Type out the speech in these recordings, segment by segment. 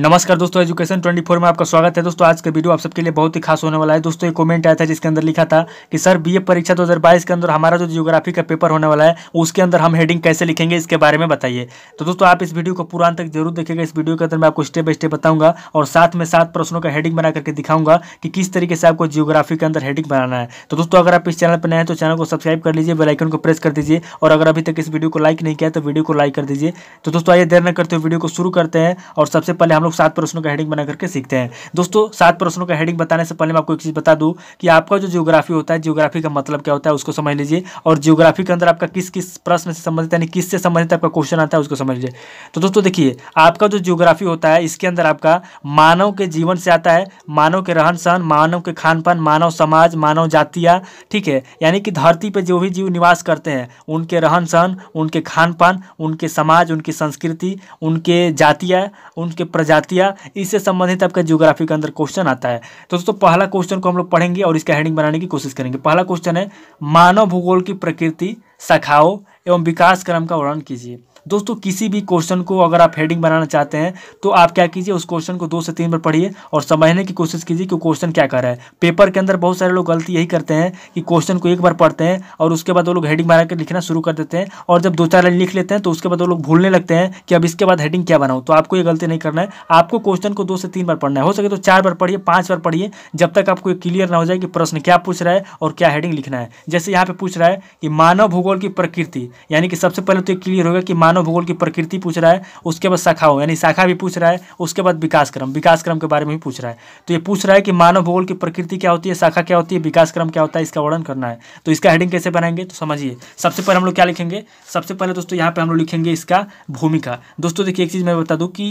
नमस्कार दोस्तों एजुकेशन 24 में आपका स्वागत है दोस्तों आज का वीडियो आप सबके लिए बहुत ही खास होने वाला है दोस्तों एक कमेंट आया था जिसके अंदर लिखा था कि सर बीए परीक्षा 2022 के अंदर हमारा जो जियोग्राफी का पेपर होने वाला है उसके अंदर हम हेडिंग कैसे लिखेंगे इसके बारे में बताइए तो दोस्तों आप इस वीडियो को पूरा तक जरूर देखेगा इस वीडियो के अंदर मैं आपको स्टेप बाय स्टेप बताऊंगा और साथ में सात प्रश्नों का हेडिंग बना करके दिखाऊंगा कि किस तरीके से आपको जियोग्राफी के अंदर हेडिंग बनाना है तो दोस्तों अगर आप इस चैनल पर नए हैं तो चैनल को सब्सक्राइब कर लीजिए बेलाइकन को प्रेस कर दीजिए और अगर अभी तक इस वीडियो को लाइक नहीं किया तो वीडियो को लाइक कर दीजिए तो दोस्तों आइए देर न करते हुए वीडियो को शुरू करते हैं और सबसे पहले हम लोग सात प्रश्नों का हेडिंग बना करके सीखते हैं दोस्तों सात प्रश्नों का हेडिंग बताने से पहले मैं आपको एक चीज़ बता दूँ कि आपका जो जियोग्राफी होता है जियोग्राफी का मतलब क्या होता है उसको समझ लीजिए और जियोग्राफी के अंदर आपका किस किस प्रश्न से संबंधित यानी किस से संबंधित आपका क्वेश्चन आता है उसको समझ लीजिए तो दोस्तों देखिए आपका जो जियोग्राफी होता है इसके अंदर आपका मानव के जीवन से आता है मानव के रहन सहन मानव के खान पान मानव समाज मानव जातिया ठीक है यानी कि धरती पर जो भी जीव निवास करते हैं उनके रहन सहन उनके खान पान उनके समाज उनकी संस्कृति उनके जातिया उनके प्रजा प्रजातियाँ इससे संबंधित आपका जियोग्राफी के अंदर क्वेश्चन आता है तो दोस्तों पहला क्वेश्चन को हम लोग पढ़ेंगे और इसका हेडिंग बनाने की कोशिश करेंगे पहला क्वेश्चन है मानव भूगोल की प्रकृति शाखाओं एवं विकास क्रम का वर्णन कीजिए दोस्तों किसी भी क्वेश्चन को अगर आप हेडिंग बनाना चाहते हैं तो आप क्या कीजिए उस क्वेश्चन को दो से तीन बार पढ़िए और समझने की कोशिश कीजिए कि क्वेश्चन क्या कर रहा है पेपर के अंदर बहुत सारे लोग गलती यही करते हैं कि क्वेश्चन को एक बार पढ़ते हैं और उसके बाद वो लोग हेडिंग बना लिखना शुरू कर देते हैं और जब दो चार लाइन लिख लेते हैं तो उसके बाद वो लोग भूलने लगते हैं कि अब इसके बाद हेडिंग क्या बनाऊँ तो आपको ये गलती नहीं करना है आपको क्वेश्चन को दो से तीन बार पढ़ना है हो सके तो चार बार पढ़िए पाँच बार पढ़िए जब तक आपको क्लियर ना हो जाए कि प्रश्न क्या पूछ रहा है और क्या हेडिंग लिखना है जैसे यहाँ पे पूछ रहा है कि मानव भूगोल की प्रकृति यानी कि सबसे पहले तो क्लियर होगा कि मानव स्थान और भूगोल की प्रकृति पूछ रहा है उसके बाद शाखाओं यानी शाखा भी पूछ रहा है उसके बाद विकास क्रम विकास क्रम के बारे में भी पूछ रहा है तो ये पूछ रहा है कि मानव भूगोल की प्रकृति क्या होती है शाखा क्या होती है विकास क्रम क्या होता है इसका वर्णन करना है तो इसका हेडिंग कैसे बनाएंगे तो समझिए सबसे पहले हम लोग क्या लिखेंगे सबसे पहले दोस्तों यहाँ पर हम लोग लिखेंगे इसका भूमिका दोस्तों देखिए एक चीज़ मैं बता दूँ कि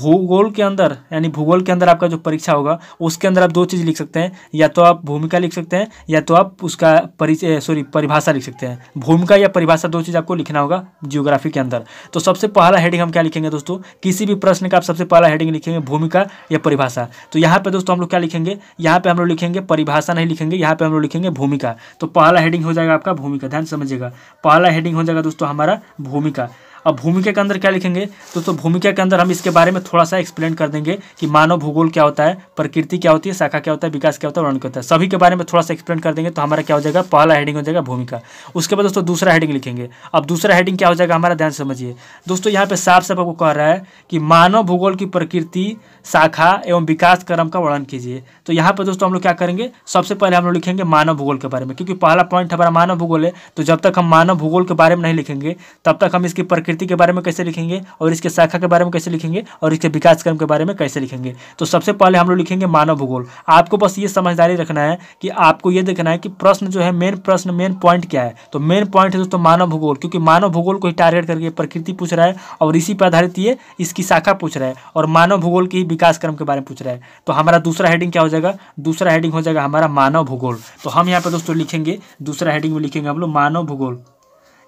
भूगोल के अंदर यानी भूगोल के अंदर आपका जो परीक्षा होगा उसके अंदर आप दो चीज़ लिख सकते हैं या तो आप भूमिका लिख सकते हैं या तो आप उसका परिचय सॉरी परिभाषा लिख सकते हैं भूमिका या परिभाषा दो चीज़ आपको लिखना होगा जियोग्राफी के अंदर साथ तो सबसे पहला हेडिंग हम क्या लिखेंगे दोस्तों किसी भी प्रश्न का आप सबसे पहला हेडिंग लिखेंगे भूमिका या परिभाषा तो यहाँ पे दोस्तों हम लोग क्या लिखेंगे यहाँ पे हम लोग लिखेंगे परिभाषा नहीं लिखेंगे यहाँ पे हम लोग लिखेंगे भूमिका तो पहला हेडिंग हो जाएगा आपका भूमिका ध्यान समझिएगा पहला हेडिंग हो जाएगा दोस्तों हमारा भूमिका अब भूमिका के अंदर क्या लिखेंगे तो तो भूमिका के अंदर हम इसके बारे में थोड़ा सा एक्सप्लेन कर देंगे कि मानव भूगोल क्या होता है प्रकृति क्या होती है शाखा क्या होता है विकास क्या होता है वर्ण क्या होता है सभी के बारे में थोड़ा सा एक्सप्लेन कर देंगे तो हमारा क्या हो जाएगा पहला हेडिंग हो जाएगा भूमिका उसके बाद दोस्तों दूसरा हेडिंग लिखेंगे अब दूसरा हेडिंग क्या हो जाएगा हमारा ध्यान समझिए दोस्तों यहाँ पर साफ साफ आपको कह रहा है कि मानव भूगोल की प्रकृति शाखा एवं विकास क्रम का वर्णन कीजिए तो यहाँ पर दोस्तों हम लोग क्या करेंगे सबसे पहले हम लोग लिखेंगे मानव भूगोल के बारे में क्योंकि पहला पॉइंट हमारा मानव भूगोल है तो जब तक हम मानव भूगोल के बारे में नहीं लिखेंगे तब तक हम इसकी प्रकृति प्रकृति के बारे में कैसे लिखेंगे और इसके शाखा के बारे में कैसे लिखेंगे और इसके विकास क्रम के बारे में कैसे लिखेंगे तो सबसे पहले हम लोग लिखेंगे मानव भूगोल आपको बस ये समझदारी रखना है कि आपको ये देखना है कि प्रश्न जो है मेन प्रश्न मेन पॉइंट क्या है तो मेन पॉइंट है दोस्तों मानव भूगोल क्योंकि मानव भूगोल को ही टारगेट करके प्रकृति पूछ रहा है और इसी पर आधारित ये इसकी शाखा पूछ रहा है और मानव भूगोल के ही विकास क्रम के बारे में पूछ रहा है तो हमारा दूसरा हेडिंग क्या हो जाएगा दूसरा हेडिंग हो जाएगा हमारा मानव भूगोल तो हम यहाँ पर दोस्तों लिखेंगे दूसरा हेडिंग में लिखेंगे हम लोग मानव भूगोल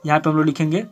यहाँ पे हम लोग लिखेंगे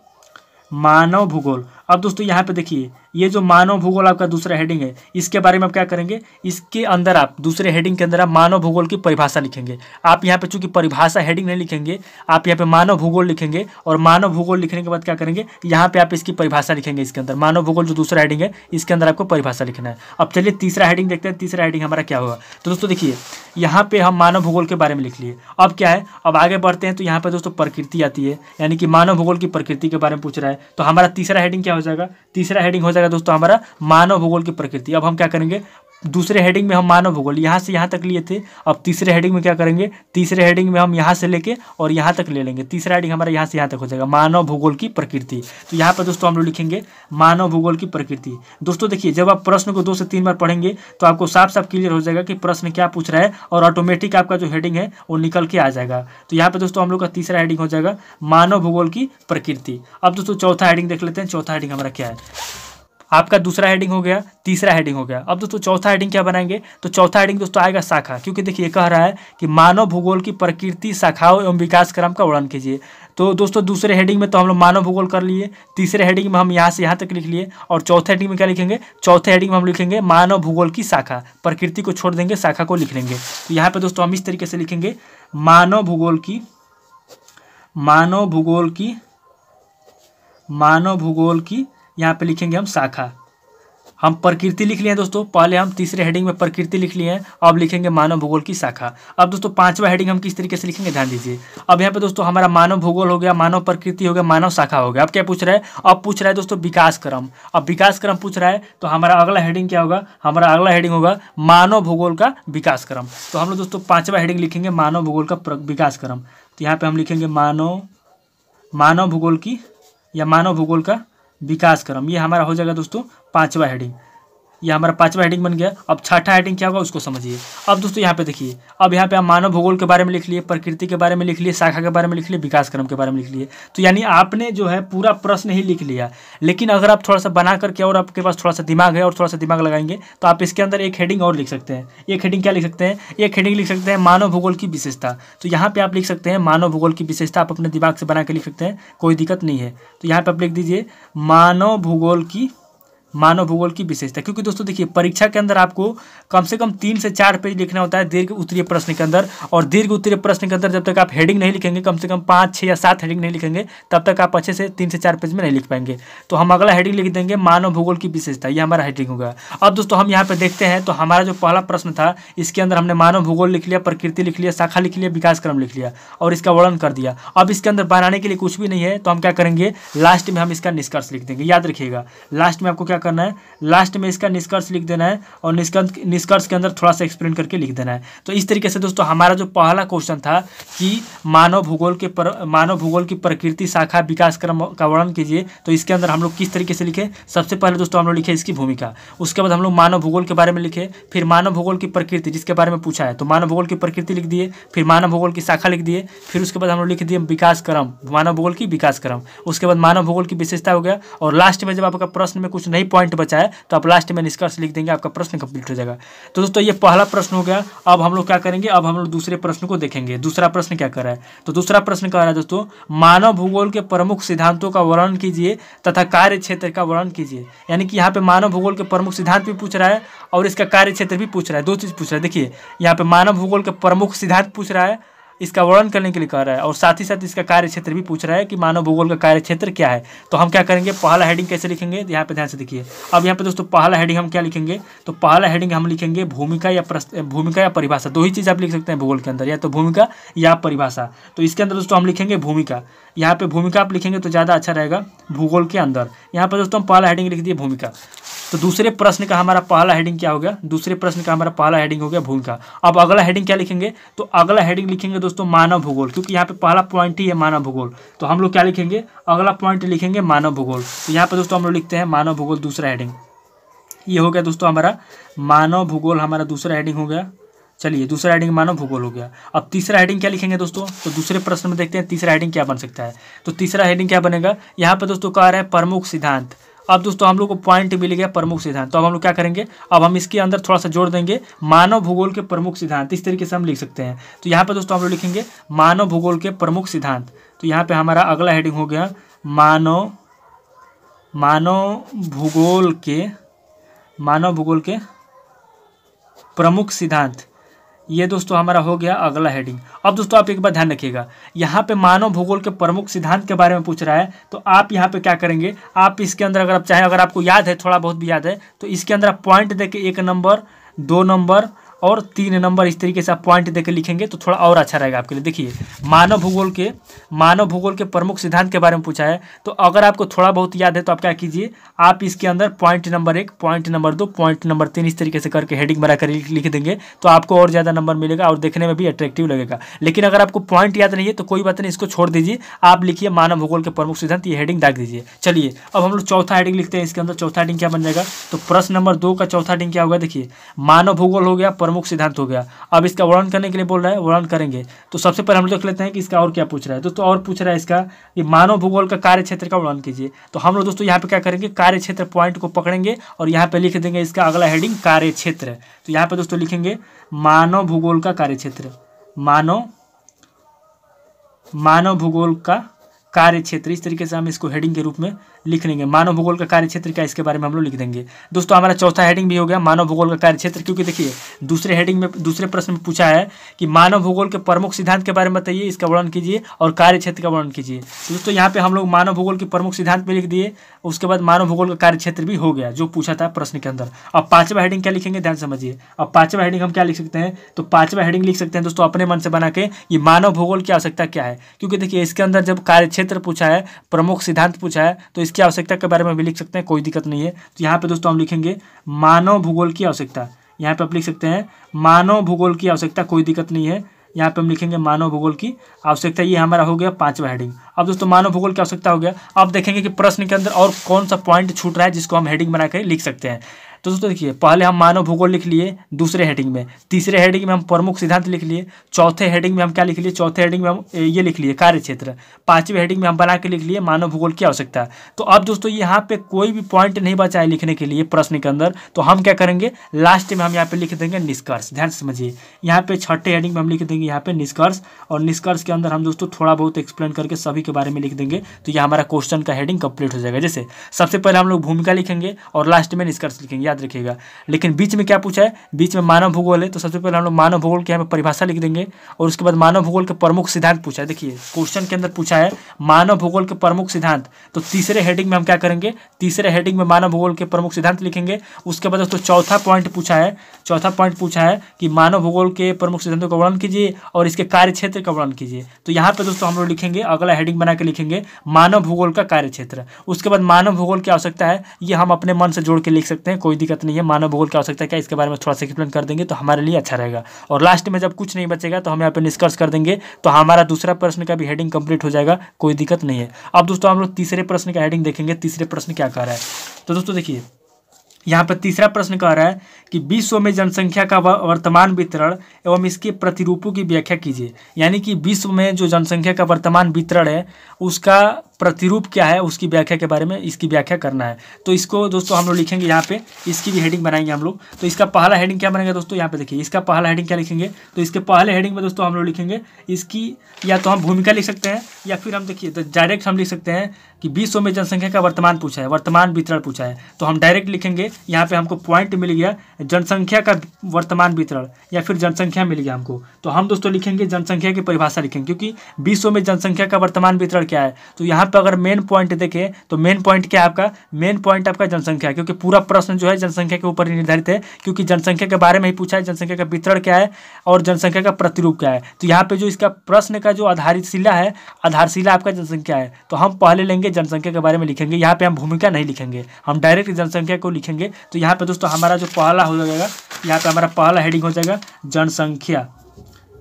মান ভূগোল अब दोस्तों यहाँ पे देखिए ये जो मानव भूगोल आपका दूसरा हेडिंग है इसके बारे में आप क्या करेंगे इसके अंदर आप दूसरे हेडिंग के अंदर आप मानव भूगोल की परिभाषा लिखेंगे आप यहाँ पे चूंकि परिभाषा हेडिंग नहीं लिखेंगे आप यहाँ पे मानव भूगोल लिखेंगे और मानव भूगोल लिखने के बाद क्या करेंगे यहाँ पे आप इसकी परिभाषा लिखेंगे इसके अंदर मानव भूगोल जो दूसरा हेडिंग है इसके अंदर आपको परिभाषा लिखना है अब चलिए तीसरा हेडिंग देखते हैं तीसरा हेडिंग हमारा क्या होगा तो दोस्तों देखिए यहाँ पे हम मानव भूगोल के बारे में लिख लिए अब क्या है अब आगे बढ़ते हैं तो यहाँ पे दोस्तों प्रकृति आती है यानी कि मानव भूगोल की प्रकृति के बारे में पूछ रहा है तो हमारा तीसरा हेडिंग क्या क्या हो जाएगा तीसरा हेडिंग हो जाएगा दोस्तों हमारा मानव भूगोल की प्रकृति अब हम क्या करेंगे दूसरे हेडिंग में हम मानव भूगोल यहाँ से यहाँ तक लिए थे अब तीसरे हेडिंग में क्या करेंगे तीसरे हेडिंग में हम यहाँ से लेके और यहाँ तक ले लेंगे तीसरा हेडिंग हमारा यहाँ से यहाँ तक हो जाएगा मानव भूगोल की प्रकृति तो यहाँ पर दोस्तों हम लोग लिखेंगे मानव भूगोल की प्रकृति दोस्तों देखिए जब आप प्रश्न को दो से तीन बार पढ़ेंगे तो आपको साफ साफ क्लियर हो जाएगा कि प्रश्न क्या पूछ रहा है और ऑटोमेटिक आपका जो हेडिंग है वो निकल के आ जाएगा तो यहाँ पर दोस्तों हम लोग का तीसरा हेडिंग हो जाएगा मानव भूगोल की प्रकृति अब दोस्तों चौथा हेडिंग देख लेते हैं चौथा हेडिंग हमारा क्या है आपका दूसरा हेडिंग हो गया तीसरा हेडिंग हो गया अब दोस्तों चौथा हेडिंग क्या बनाएंगे तो चौथा हेडिंग दोस्तों आएगा शाखा क्योंकि देखिए कह रहा है कि मानव भूगोल की प्रकृति शाखाओं एवं विकास क्रम का वर्णन कीजिए तो दोस्तों दूसरे हेडिंग में तो हम लोग मानव भूगोल कर लिए तीसरे हेडिंग में हम यहाँ से यहाँ तक लिख लिए और चौथे हेडिंग में क्या लिखेंगे चौथे हेडिंग में हम लिखेंगे मानव भूगोल की शाखा प्रकृति को छोड़ देंगे शाखा को लिख लेंगे तो यहाँ पर दोस्तों हम इस तरीके से लिखेंगे मानव भूगोल की मानव भूगोल की मानव भूगोल की यहाँ पे लिखेंगे हम शाखा हम प्रकृति लिख लिए हैं दोस्तों पहले हम तीसरे हेडिंग में प्रकृति लिख लिए हैं अब लिखेंगे मानव भूगोल की शाखा अब दोस्तों पांचवा हेडिंग हम किस तरीके से लिखेंगे ध्यान दीजिए अब यहाँ पे दोस्तों हमारा मानव भूगोल हो गया मानव प्रकृति हो गया मानव शाखा हो गया अब क्या पूछ रहा है अब पूछ रहा है दोस्तों विकास क्रम अब विकास क्रम पूछ रहा है तो हमारा अगला हेडिंग क्या होगा हमारा अगला हेडिंग होगा मानव भूगोल का विकास क्रम तो हम लोग दोस्तों पांचवा हेडिंग लिखेंगे मानव भूगोल का विकास क्रम तो यहाँ पे हम लिखेंगे मानव मानव भूगोल की या मानव भूगोल का विकास क्रम ये हमारा हो जाएगा दोस्तों पांचवा हेडिंग यह हमारा पांचवा हेडिंग बन गया अब छठा हेडिंग क्या होगा उसको समझिए अब दोस्तों यहाँ पे देखिए अब यहाँ पे आप मानव भूगोल के बारे में लिख लिए प्रकृति के बारे में लिख लिए शाखा के बारे में लिख लिए विकास क्रम के बारे में लिख लिए तो यानी आपने जो है पूरा प्रश्न ही लिख लिया लेकिन अगर आप थोड़ा सा बना करके और आपके पास थोड़ा सा दिमाग है और थोड़ा सा दिमाग लगाएंगे तो आप इसके अंदर एक हेडिंग और लिख सकते हैं एक हेडिंग क्या लिख सकते हैं एक हेडिंग लिख सकते हैं मानव भूगोल की विशेषता तो यहाँ पर आप लिख सकते हैं मानव भूगोल की विशेषता आप अपने दिमाग से बना के लिख सकते हैं कोई दिक्कत नहीं है तो यहाँ पर आप लिख दीजिए मानव भूगोल की मानव भूगोल की विशेषता क्योंकि दोस्तों देखिए परीक्षा के अंदर आपको कम से कम तीन से चार पेज लिखना होता है दीर्घ उत्तरीय प्रश्न के अंदर और दीर्घ उत्तरीय प्रश्न के अंदर जब तक आप हेडिंग नहीं लिखेंगे कम से कम पाँच छः या सात हेडिंग नहीं लिखेंगे तब तक आप अच्छे से तीन से चार पेज में नहीं लिख पाएंगे तो हम अगला हेडिंग लिख देंगे मानव भूगोल की विशेषता ये हमारा हेडिंग होगा अब दोस्तों हम यहाँ पर देखते हैं तो हमारा जो पहला प्रश्न था इसके अंदर हमने मानव भूगोल लिख लिया प्रकृति लिख लिया शाखा लिख लिया विकास क्रम लिख लिया और इसका वर्णन कर दिया अब इसके अंदर बनाने के लिए कुछ भी नहीं है तो हम क्या करेंगे लास्ट में हम इसका निष्कर्ष लिख देंगे याद रखिएगा लास्ट में आपको क्या करना है लास्ट में इसका निष्कर्ष लिख देना है और निष्कर्ष निष्कर्ष के अंदर थोड़ा सा एक्सप्लेन करके लिख देना है तो इस तरीके से दोस्तों हमारा जो पहला क्वेश्चन था कि मानव भूगोल के पर, मानव भूगोल की प्रकृति शाखा विकास क्रम का वर्णन कीजिए तो इसके अंदर हम लोग किस तरीके से लिखे सबसे पहले दोस्तों हम लोग लिखे इसकी भूमिका उसके बाद हम लोग मानव भूगोल के बारे में लिखे फिर मानव भूगोल की प्रकृति जिसके बारे में पूछा है तो मानव भूगोल की प्रकृति लिख दिए फिर मानव भूगोल की शाखा लिख दिए फिर उसके बाद हम लोग लिख दिए विकास क्रम मानव भूगोल की विकास क्रम उसके बाद मानव भूगोल की विशेषता हो गया और लास्ट में जब आपका प्रश्न में कुछ नहीं पॉइंट बचा है तो आप लास्ट में निष्कर्ष लिख देंगे आपका प्रश्न कंप्लीट हो जाएगा तो दोस्तों ये पहला प्रश्न हो गया अब हम लोग क्या करेंगे अब हम लोग दूसरे प्रश्न को देखेंगे दूसरा प्रश्न क्या कर रहा है तो दूसरा प्रश्न कह रहा है दोस्तों मानव भूगोल के प्रमुख सिद्धांतों का वर्णन कीजिए तथा कार्य क्षेत्र का वर्णन कीजिए यानी कि यहाँ पे मानव भूगोल के प्रमुख सिद्धांत भी पूछ रहा है और इसका कार्य क्षेत्र भी पूछ रहा है दो चीज़ पूछ रहा है देखिए यहाँ पे मानव भूगोल के प्रमुख सिद्धांत पूछ रहा है इसका वर्णन करने के लिए कह रहा है और साथ ही साथ इसका कार्य क्षेत्र भी पूछ रहा है कि मानव भूगोल का कार्य क्षेत्र क्या है तो हम क्या करेंगे पहला हेडिंग कैसे लिखेंगे यहाँ पे ध्यान से देखिए अब यहाँ पे दोस्तों पहला हेडिंग हम क्या लिखेंगे तो पहला हेडिंग हम लिखेंगे भूमिका या भूमिका या परिभाषा दो ही चीज़ आप लिख सकते हैं भूगोल के अंदर या तो भूमिका या परिभाषा तो इसके अंदर दोस्तों हम लिखेंगे भूमिका यहाँ पे भूमिका आप लिखेंगे तो ज़्यादा अच्छा रहेगा भूगोल के अंदर यहाँ पर दोस्तों हम पहला हेडिंग लिख दिए भूमिका तो दूसरे प्रश्न का हमारा पहला हेडिंग क्या हो गया दूसरे प्रश्न का हमारा पहला हेडिंग हो गया भूमिका अब अगला हेडिंग क्या लिखेंगे तो अगला हेडिंग लिखेंगे दोस्तों मानव भूगोल क्योंकि यहाँ पे पहला पॉइंट ही है मानव भूगोल तो हम लोग क्या लिखेंगे अगला पॉइंट लिखेंगे मानव भूगोल तो यहाँ पर दोस्तों हम लोग लिखते हैं मानव भूगोल दूसरा हेडिंग ये हो गया दोस्तों हमारा मानव भूगोल हमारा दूसरा हेडिंग हो गया चलिए दूसरा हेडिंग मानव भूगोल हो गया अब तीसरा हेडिंग क्या लिखेंगे दोस्तों तो दूसरे प्रश्न में देखते हैं तीसरा हेडिंग क्या बन सकता है तो तीसरा हेडिंग क्या बनेगा यहाँ पर दोस्तों कह रहे हैं प्रमुख सिद्धांत अब दोस्तों हम लोग को पॉइंट मिल गया प्रमुख सिद्धांत तो अब हम लोग क्या करेंगे अब हम इसके अंदर थोड़ा सा जोड़ देंगे मानव भूगोल के प्रमुख सिद्धांत इस तरीके से हम लिख सकते हैं तो यहाँ पर दोस्तों हम लोग लिखेंगे मानव भूगोल के प्रमुख सिद्धांत तो यहाँ पर हमारा अगला हेडिंग हो गया मानव मानव भूगोल के मानव भूगोल के प्रमुख सिद्धांत ये दोस्तों हमारा हो गया अगला हेडिंग अब दोस्तों आप एक बार ध्यान रखिएगा यहाँ पे मानव भूगोल के प्रमुख सिद्धांत के बारे में पूछ रहा है तो आप यहाँ पे क्या करेंगे आप इसके अंदर अगर आप चाहें अगर आपको याद है थोड़ा बहुत भी याद है तो इसके अंदर आप पॉइंट देके एक नंबर दो नंबर और तीन नंबर इस तरीके से आप पॉइंट देकर लिखेंगे तो थोड़ा और अच्छा रहेगा आपके लिए देखिए मानव भूगोल के मानव भूगोल के प्रमुख सिद्धांत के बारे में पूछा है तो अगर आपको थोड़ा बहुत याद है तो आप क्या कीजिए आप इसके अंदर पॉइंट नंबर एक पॉइंट नंबर दो पॉइंट नंबर तीन इस तरीके से करके हेडिंग बना कर लिख देंगे तो आपको और ज़्यादा नंबर मिलेगा और देखने में भी अट्रैक्टिव लगेगा लेकिन अगर आपको पॉइंट याद नहीं है तो कोई बात नहीं इसको छोड़ दीजिए आप लिखिए मानव भूगोल के प्रमुख सिद्धांत ये हेडिंग डाक दीजिए चलिए अब हम लोग चौथा हेडिंग लिखते हैं इसके अंदर चौथा हेडिंग क्या बन जाएगा तो प्रश्न नंबर दो का चौथा हेडिंग क्या होगा देखिए मानव भूगोल हो गया प्रमुख सिद्धांत हो गया अब इसका वर्णन करने के लिए बोल रहा है वर्णन करेंगे तो सबसे पहले हम लोग देख लेते हैं कि इसका और क्या पूछ रहा है दोस्तों और पूछ रहा है इसका कि मानव भूगोल का कार्य क्षेत्र का वर्णन कीजिए तो हम लोग दोस्तों यहाँ पे क्या करेंगे कार्य क्षेत्र पॉइंट को पकड़ेंगे और यहाँ पे लिख देंगे इसका अगला हेडिंग कार्य क्षेत्र तो यहाँ पे दोस्तों लिखेंगे मानव भूगोल का कार्य क्षेत्र मानव मानव भूगोल का कार्य क्षेत्र इस तरीके से हम इसको हेडिंग के रूप में लिख लेंगे मानव भूगोल का कार्य क्षेत्र क्या इसके बारे में हम लोग लिख देंगे दोस्तों हमारा चौथा हेडिंग भी हो गया मानव भूगोल का कार्य क्षेत्र क्योंकि देखिए दूसरे हेडिंग में दूसरे प्रश्न में पूछा है कि मानव भूगोल के प्रमुख सिद्धांत के बारे में बताइए इसका वर्णन कीजिए और कार्य क्षेत्र का वर्णन कीजिए दोस्तों यहाँ पे हम लोग मानव भूगोल के प्रमुख सिद्धांत भी लिख दिए उसके बाद मानव भूगोल का कार्य क्षेत्र भी हो गया जो पूछा था प्रश्न के अंदर अब पांचवा हेडिंग क्या लिखेंगे ध्यान समझिए अब पांचवा हेडिंग हम क्या लिख सकते हैं तो पांचवा हेडिंग लिख सकते हैं दोस्तों अपने मन से बना के ये मानव भूगोल की आवश्यकता क्या है क्योंकि देखिए इसके अंदर जब कार्य क्षेत्र पूछा है प्रमुख सिद्धांत पूछा है तो इस इसकी आवश्यकता के बारे में भी लिख सकते हैं कोई दिक्कत नहीं है तो यहाँ पे दोस्तों हम लिखेंगे मानव भूगोल की आवश्यकता यहाँ पे आप लिख सकते हैं मानव भूगोल की आवश्यकता कोई दिक्कत नहीं है यहाँ पे हम लिखेंगे मानव भूगोल की आवश्यकता ये हमारा हो गया पांचवा हेडिंग अब दोस्तों मानव भूगोल की आवश्यकता हो गया अब देखेंगे कि प्रश्न के अंदर और कौन सा पॉइंट छूट रहा है जिसको हम हेडिंग बनाकर लिख सकते हैं तो दोस्तों देखिए पहले हम मानव भूगोल लिख लिए दूसरे हेडिंग में तीसरे हेडिंग में हम प्रमुख सिद्धांत लिख लिए चौथे हेडिंग में हम क्या लिख लिए चौथे हेडिंग में हम ये लिख लिए कार्य क्षेत्र पांचवें हेडिंग में हम बना के लिख लिए मानव भूगोल की आवश्यकता तो अब दोस्तों यहाँ पे कोई भी पॉइंट नहीं बचा है लिखने के लिए प्रश्न के अंदर तो हम क्या करेंगे लास्ट में हम यहाँ पे लिख देंगे निष्कर्ष ध्यान से समझिए यहाँ पे छठे हेडिंग में हम लिख देंगे यहाँ पे निष्कर्ष और निष्कर्ष के अंदर हम दोस्तों थोड़ा बहुत एक्सप्लेन करके सभी के बारे में लिख देंगे तो यह हमारा क्वेश्चन का हेडिंग कंप्लीट हो जाएगा जैसे सबसे पहले हम लोग भूमिका लिखेंगे और लास्ट में निष्कर्ष लिखेंगे याद रखिएगा लेकिन बीच में क्या पूछा है बीच में मानव भूगोल है तो सबसे पहले हम लोग मानव भूगोल की यहाँ पर परिभाषा लिख देंगे और उसके बाद मानव भूगोल के प्रमुख सिद्धांत पूछा है देखिए क्वेश्चन के अंदर पूछा है मानव भूगोल के प्रमुख सिद्धांत तो तीसरे हेडिंग में हम क्या करेंगे तीसरे हेडिंग में मानव भूगोल के प्रमुख सिद्धांत लिखेंगे उसके बाद दोस्तों चौथा पॉइंट पूछा है चौथा पॉइंट पूछा है कि मानव भूगोल के प्रमुख सिद्धांतों का वर्णन कीजिए और इसके कार्य क्षेत्र का वर्णन कीजिए तो यहाँ पर दोस्तों हम लोग लिखेंगे अगला हेडिंग बना के लिखेंगे मानव भूगोल का कार्य क्षेत्र उसके बाद मानव भूगोल की आवश्यकता है ये हम अपने मन से जोड़ के लिख सकते हैं कोई दिक्कत नहीं है मानव भूगोल की आवश्यकता क्या इसके बारे में थोड़ा सा एक्सप्लेन कर देंगे तो हमारे लिए अच्छा रहेगा और लास्ट में जब कुछ नहीं बचेगा तो हम यहाँ पर निष्कर्ष कर देंगे तो हमारा दूसरा प्रश्न का भी हेडिंग कंप्लीट हो जाएगा कोई दिक्कत नहीं है अब दोस्तों हम लोग तीसरे प्रश्न का हेडिंग देखेंगे तीसरे प्रश्न क्या कह रहा है तो दोस्तों देखिए यहाँ पर तीसरा प्रश्न कह रहा है कि विश्व में जनसंख्या का वर्तमान वितरण एवं इसके प्रतिरूपों की व्याख्या कीजिए यानी कि विश्व में जो जनसंख्या का वर्तमान वितरण है उसका प्रतिरूप क्या है उसकी व्याख्या के बारे में इसकी व्याख्या करना है तो इसको दोस्तों हम लोग लिखेंगे यहाँ पे इसकी भी हेडिंग बनाएंगे हम लोग तो इसका पहला हेडिंग क्या बनेगा दोस्तों यहाँ पे देखिए इसका पहला हेडिंग क्या लिखेंगे तो इसके पहले हेडिंग में दोस्तों हम लोग लिखेंगे इसकी या तो हम भूमिका लिख सकते हैं या फिर हम देखिए डायरेक्ट तो हम लिख सकते हैं कि विश्व में जनसंख्या का वर्तमान पूछा है वर्तमान वितरण पूछा है तो हम डायरेक्ट लिखेंगे यहाँ पे हमको पॉइंट मिल गया जनसंख्या का वर्तमान वितरण या फिर जनसंख्या मिल गया हमको तो हम दोस्तों लिखेंगे जनसंख्या की परिभाषा लिखेंगे क्योंकि विश्व में जनसंख्या का वर्तमान वितरण क्या है तो यहाँ पर अगर मेन पॉइंट देखें तो मेन पॉइंट क्या है आपका मेन पॉइंट आपका जनसंख्या क्योंकि पूरा प्रश्न जो है जनसंख्या के ऊपर निर्धारित है क्योंकि जनसंख्या के बारे में ही पूछा है जनसंख्या का वितरण क्या है और जनसंख्या का प्रतिरूप क्या है तो यहाँ पे जो इसका प्रश्न का जो आधारशिला है आधारशिला आपका जनसंख्या है तो हम पहले लेंगे जनसंख्या के बारे में लिखेंगे यहाँ पर हम भूमिका नहीं लिखेंगे हम डायरेक्ट जनसंख्या को लिखेंगे तो यहाँ पर दोस्तों हमारा जो पहला हो जाएगा यहाँ पर हमारा पहला हेडिंग हो जाएगा जनसंख्या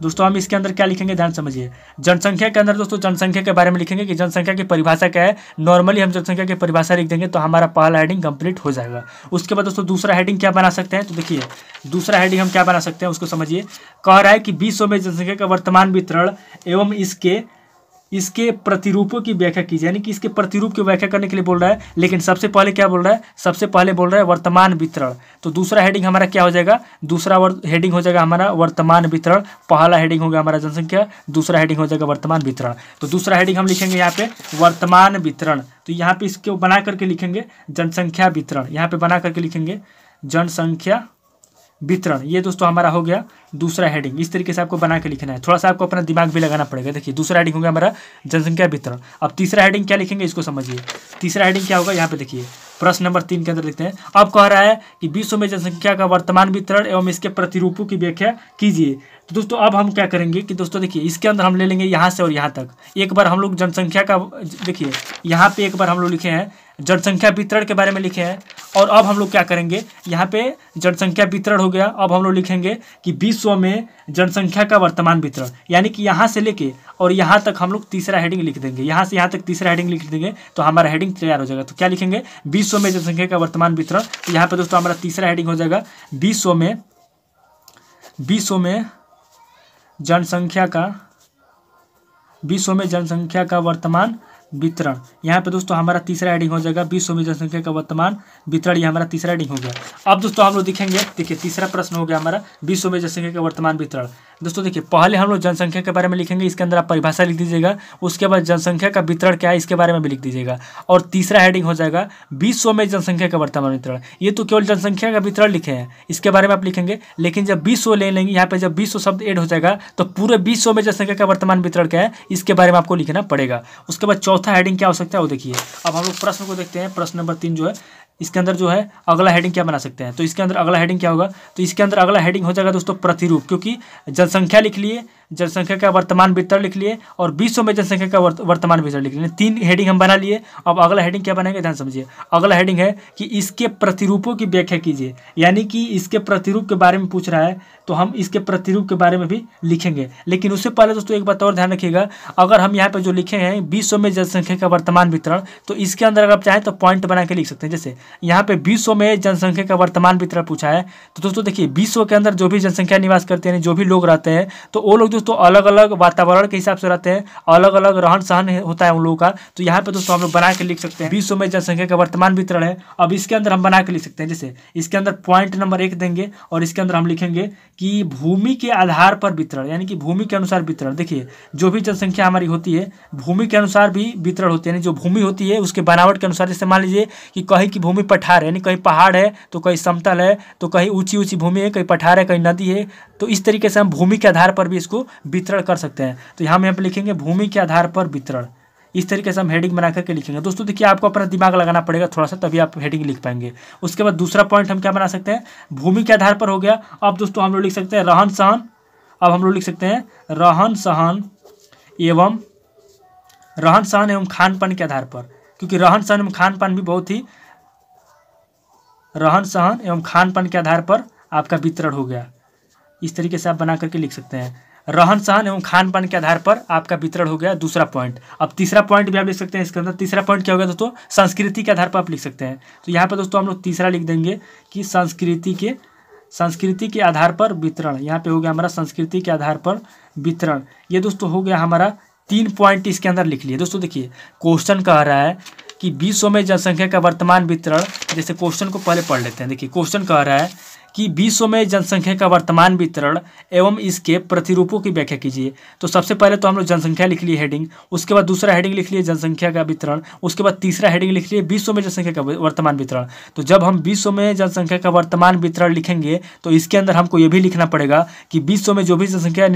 दोस्तों हम इसके अंदर क्या लिखेंगे ध्यान समझिए जनसंख्या के अंदर दोस्तों जनसंख्या के बारे में लिखेंगे कि जनसंख्या की परिभाषा क्या है नॉर्मली हम जनसंख्या की परिभाषा लिख देंगे तो हमारा पहला हेडिंग कंप्लीट हो जाएगा उसके बाद दोस्तों दूसरा हेडिंग क्या बना सकते हैं तो देखिए दूसरा हेडिंग हम क्या बना सकते हैं उसको समझिए कह रहा है कि बीस में जनसंख्या का वर्तमान वितरण एवं इसके इसके प्रतिरूपों की व्याख्या कीजिए यानी कि इसके प्रतिरूप की व्याख्या करने के लिए बोल रहा है लेकिन सबसे पहले क्या बोल रहा है सबसे पहले बोल रहा है वर्तमान वितरण तो दूसरा हेडिंग हमारा क्या हो जाएगा दूसरा हेडिंग हो जाएगा हमारा वर्तमान वितरण पहला हेडिंग हो गया हमारा जनसंख्या दूसरा हेडिंग हो जाएगा वर्तमान वितरण तो दूसरा हेडिंग हम लिखेंगे यहाँ पे वर्तमान वितरण तो यहाँ पे इसको बना करके लिखेंगे जनसंख्या वितरण यहाँ पे बना करके लिखेंगे जनसंख्या वितरण ये दोस्तों हमारा हो गया दूसरा हेडिंग इस तरीके से आपको बना के लिखना है थोड़ा सा आपको अपना दिमाग भी लगाना पड़ेगा देखिए दूसरा हेडिंग हो गया हमारा जनसंख्या वितरण अब तीसरा हेडिंग क्या लिखेंगे इसको समझिए तीसरा हेडिंग क्या होगा यहाँ पे देखिए प्रश्न नंबर तीन के अंदर लिखते हैं अब कह रहा है कि विश्व में जनसंख्या का वर्तमान वितरण एवं इसके प्रतिरूपों की व्याख्या कीजिए तो दोस्तों अब हम क्या करेंगे कि दोस्तों देखिए इसके अंदर हम ले लेंगे यहाँ से और यहाँ तक एक बार हम लोग जनसंख्या का देखिए यहाँ पे एक बार हम लोग लिखे हैं जनसंख्या वितरण के बारे में लिखे हैं और अब हम लोग क्या करेंगे यहाँ पे जनसंख्या वितरण हो गया अब हम लोग लिखेंगे कि विश्व में जनसंख्या का वर्तमान वितरण यानी कि यहाँ से लेके और यहाँ तक हम लोग तीसरा हेडिंग लिख देंगे यहाँ से यहाँ तक तीसरा हेडिंग लिख देंगे तो हमारा हेडिंग तैयार हो जाएगा तो क्या लिखेंगे विश्व में जनसंख्या का वर्तमान वितरण यहाँ पर दोस्तों हमारा तीसरा हेडिंग हो जाएगा विश्व में विश्व में जनसंख्या का विश्व में जनसंख्या का वर्तमान वितरण यहाँ पे दोस्तों हमारा तीसरा एडिंग हो जाएगा विश्व में जनसंख्या का वर्तमान वितरण ये हमारा तीसरा एडिंग हो गया अब दोस्तों हम लोग दिखेंगे देखिए तीसरा प्रश्न हो गया हमारा विश्व में जनसंख्या का वर्तमान वितरण दोस्तों देखिए पहले हम लोग जनसंख्या के बारे में लिखेंगे इसके अंदर आप परिभाषा लिख दीजिएगा उसके बाद जनसंख्या का वितरण क्या है इसके बारे में भी लिख दीजिएगा और तीसरा हेडिंग हो जाएगा विश्व में जनसंख्या का वर्तमान वितरण ये तो केवल जनसंख्या का वितरण लिखे हैं इसके बारे में आप लिखेंगे लेकिन जब विश्व ले लेंगे यहाँ पर जब विश्व शब्द एड हो जाएगा तो पूरे विश्व में जनसंख्या का वर्तमान वितरण क्या है इसके बारे में आपको लिखना पड़ेगा उसके बाद चौथा हेडिंग क्या हो सकता है वो देखिए अब हम लोग प्रश्न को देखते हैं प्रश्न नंबर तीन जो है इसके अंदर जो है अगला हेडिंग क्या बना सकते हैं तो इसके अंदर अगला हेडिंग क्या होगा तो इसके अंदर अगला हेडिंग हो जाएगा दोस्तों प्रतिरूप क्योंकि जनसंख्या लिख लिए जनसंख्या का वर्तमान वितरण लिख लिए और विश्व में जनसंख्या का वर्तमान वितरण लिख लिए तीन हेडिंग हम बना लिए अब अगला हेडिंग क्या बनाएंगे ध्यान समझिए अगला हेडिंग है कि इसके प्रतिरूपों की व्याख्या कीजिए यानी कि इसके प्रतिरूप के बारे में पूछ रहा है तो हम इसके प्रतिरूप के बारे में भी लिखेंगे लेकिन उससे पहले दोस्तों एक बात और ध्यान रखिएगा अगर हम यहाँ पर जो लिखे हैं विश्व में जनसंख्या का वर्तमान वितरण तो इसके अंदर अगर आप चाहें तो पॉइंट बना के लिख सकते हैं जैसे यहाँ पे विश्व में जनसंख्या का वर्तमान वितरण पूछा है तो दोस्तों देखिए विश्व के अंदर जो भी जनसंख्या निवास करते हैं जो भी लोग रहते हैं तो वो लोग दोस्तों अलग अलग वातावरण के हिसाब से रहते हैं अलग अलग रहन सहन होता है उन लोगों का तो यहाँ पे दोस्तों हम लोग बना के लिख सकते हैं विश्व में जनसंख्या का वर्तमान वितरण है अब इसके अंदर हम बना के लिख सकते हैं जैसे इसके अंदर पॉइंट नंबर एक देंगे और इसके अंदर हम लिखेंगे कि भूमि के आधार पर वितरण यानी कि भूमि के अनुसार वितरण देखिए जो भी जनसंख्या हमारी होती है भूमि के अनुसार भी वितरण होती है यानी जो भूमि होती है उसके बनावट के अनुसार जैसे मान लीजिए कि कहीं की भूमि पठार यानी कहीं पहाड़ है तो कहीं समतल है तो कहीं ऊंची ऊंची भूमि है कहीं पठार है कहीं नदी है तो इस तरीके से हम भूमि के आधार पर भी इसको वितरण कर सकते हैं तो यहाँ हम यहाँ पर लिखेंगे भूमि के आधार पर वितरण इस तरीके से हम हेडिंग बना करके लिखेंगे दोस्तों देखिए आपको अपना दिमाग लगाना पड़ेगा थोड़ा सा तभी आप हेडिंग लिख पाएंगे उसके बाद दूसरा पॉइंट हम क्या बना सकते हैं भूमि के आधार पर हो गया अब दोस्तों हम लोग लिख सकते हैं रहन सहन अब हम लोग लिख सकते हैं रहन सहन एवं रहन सहन एवं खान पान के आधार पर क्योंकि रहन सहन एवं खान पान भी बहुत ही रहन सहन एवं खान पान के आधार पर आपका वितरण हो गया इस तरीके से आप बना करके लिख सकते हैं रहन सहन एवं खान पान के आधार पर आपका वितरण हो गया दूसरा पॉइंट अब तीसरा पॉइंट भी आप लिख सकते हैं इसके अंदर तीसरा पॉइंट क्या हो गया दोस्तों संस्कृति के आधार पर आप लिख सकते हैं तो यहाँ पर दोस्तों हम लोग तीसरा लिख देंगे कि संस्कृति के संस्कृति के आधार पर वितरण यहाँ पे हो गया हमारा संस्कृति के आधार पर वितरण ये दोस्तों हो गया हमारा तीन पॉइंट इसके अंदर लिख लिए दोस्तों देखिए क्वेश्चन कह रहा है कि विश्व में जनसंख्या का वर्तमान वितरण जैसे क्वेश्चन को पहले पढ़ लेते हैं देखिए क्वेश्चन कह रहा है कि विश्व में जनसंख्या का वर्तमान वितरण एवं इसके प्रतिरूपों की व्याख्या कीजिए तो सबसे पहले तो हम लोग जनसंख्या लिख लिए हेडिंग उसके बाद दूसरा हेडिंग लिख लिए जनसंख्या का वितरण उसके बाद तीसरा हेडिंग लिख लिए विश्व में जनसंख्या का वर्तमान वितरण तो जब हम विश्व में जनसंख्या का वर्तमान वितरण लिखेंगे तो इसके अंदर हमको ये भी लिखना पड़ेगा कि विश्व में जो भी जनसंख्या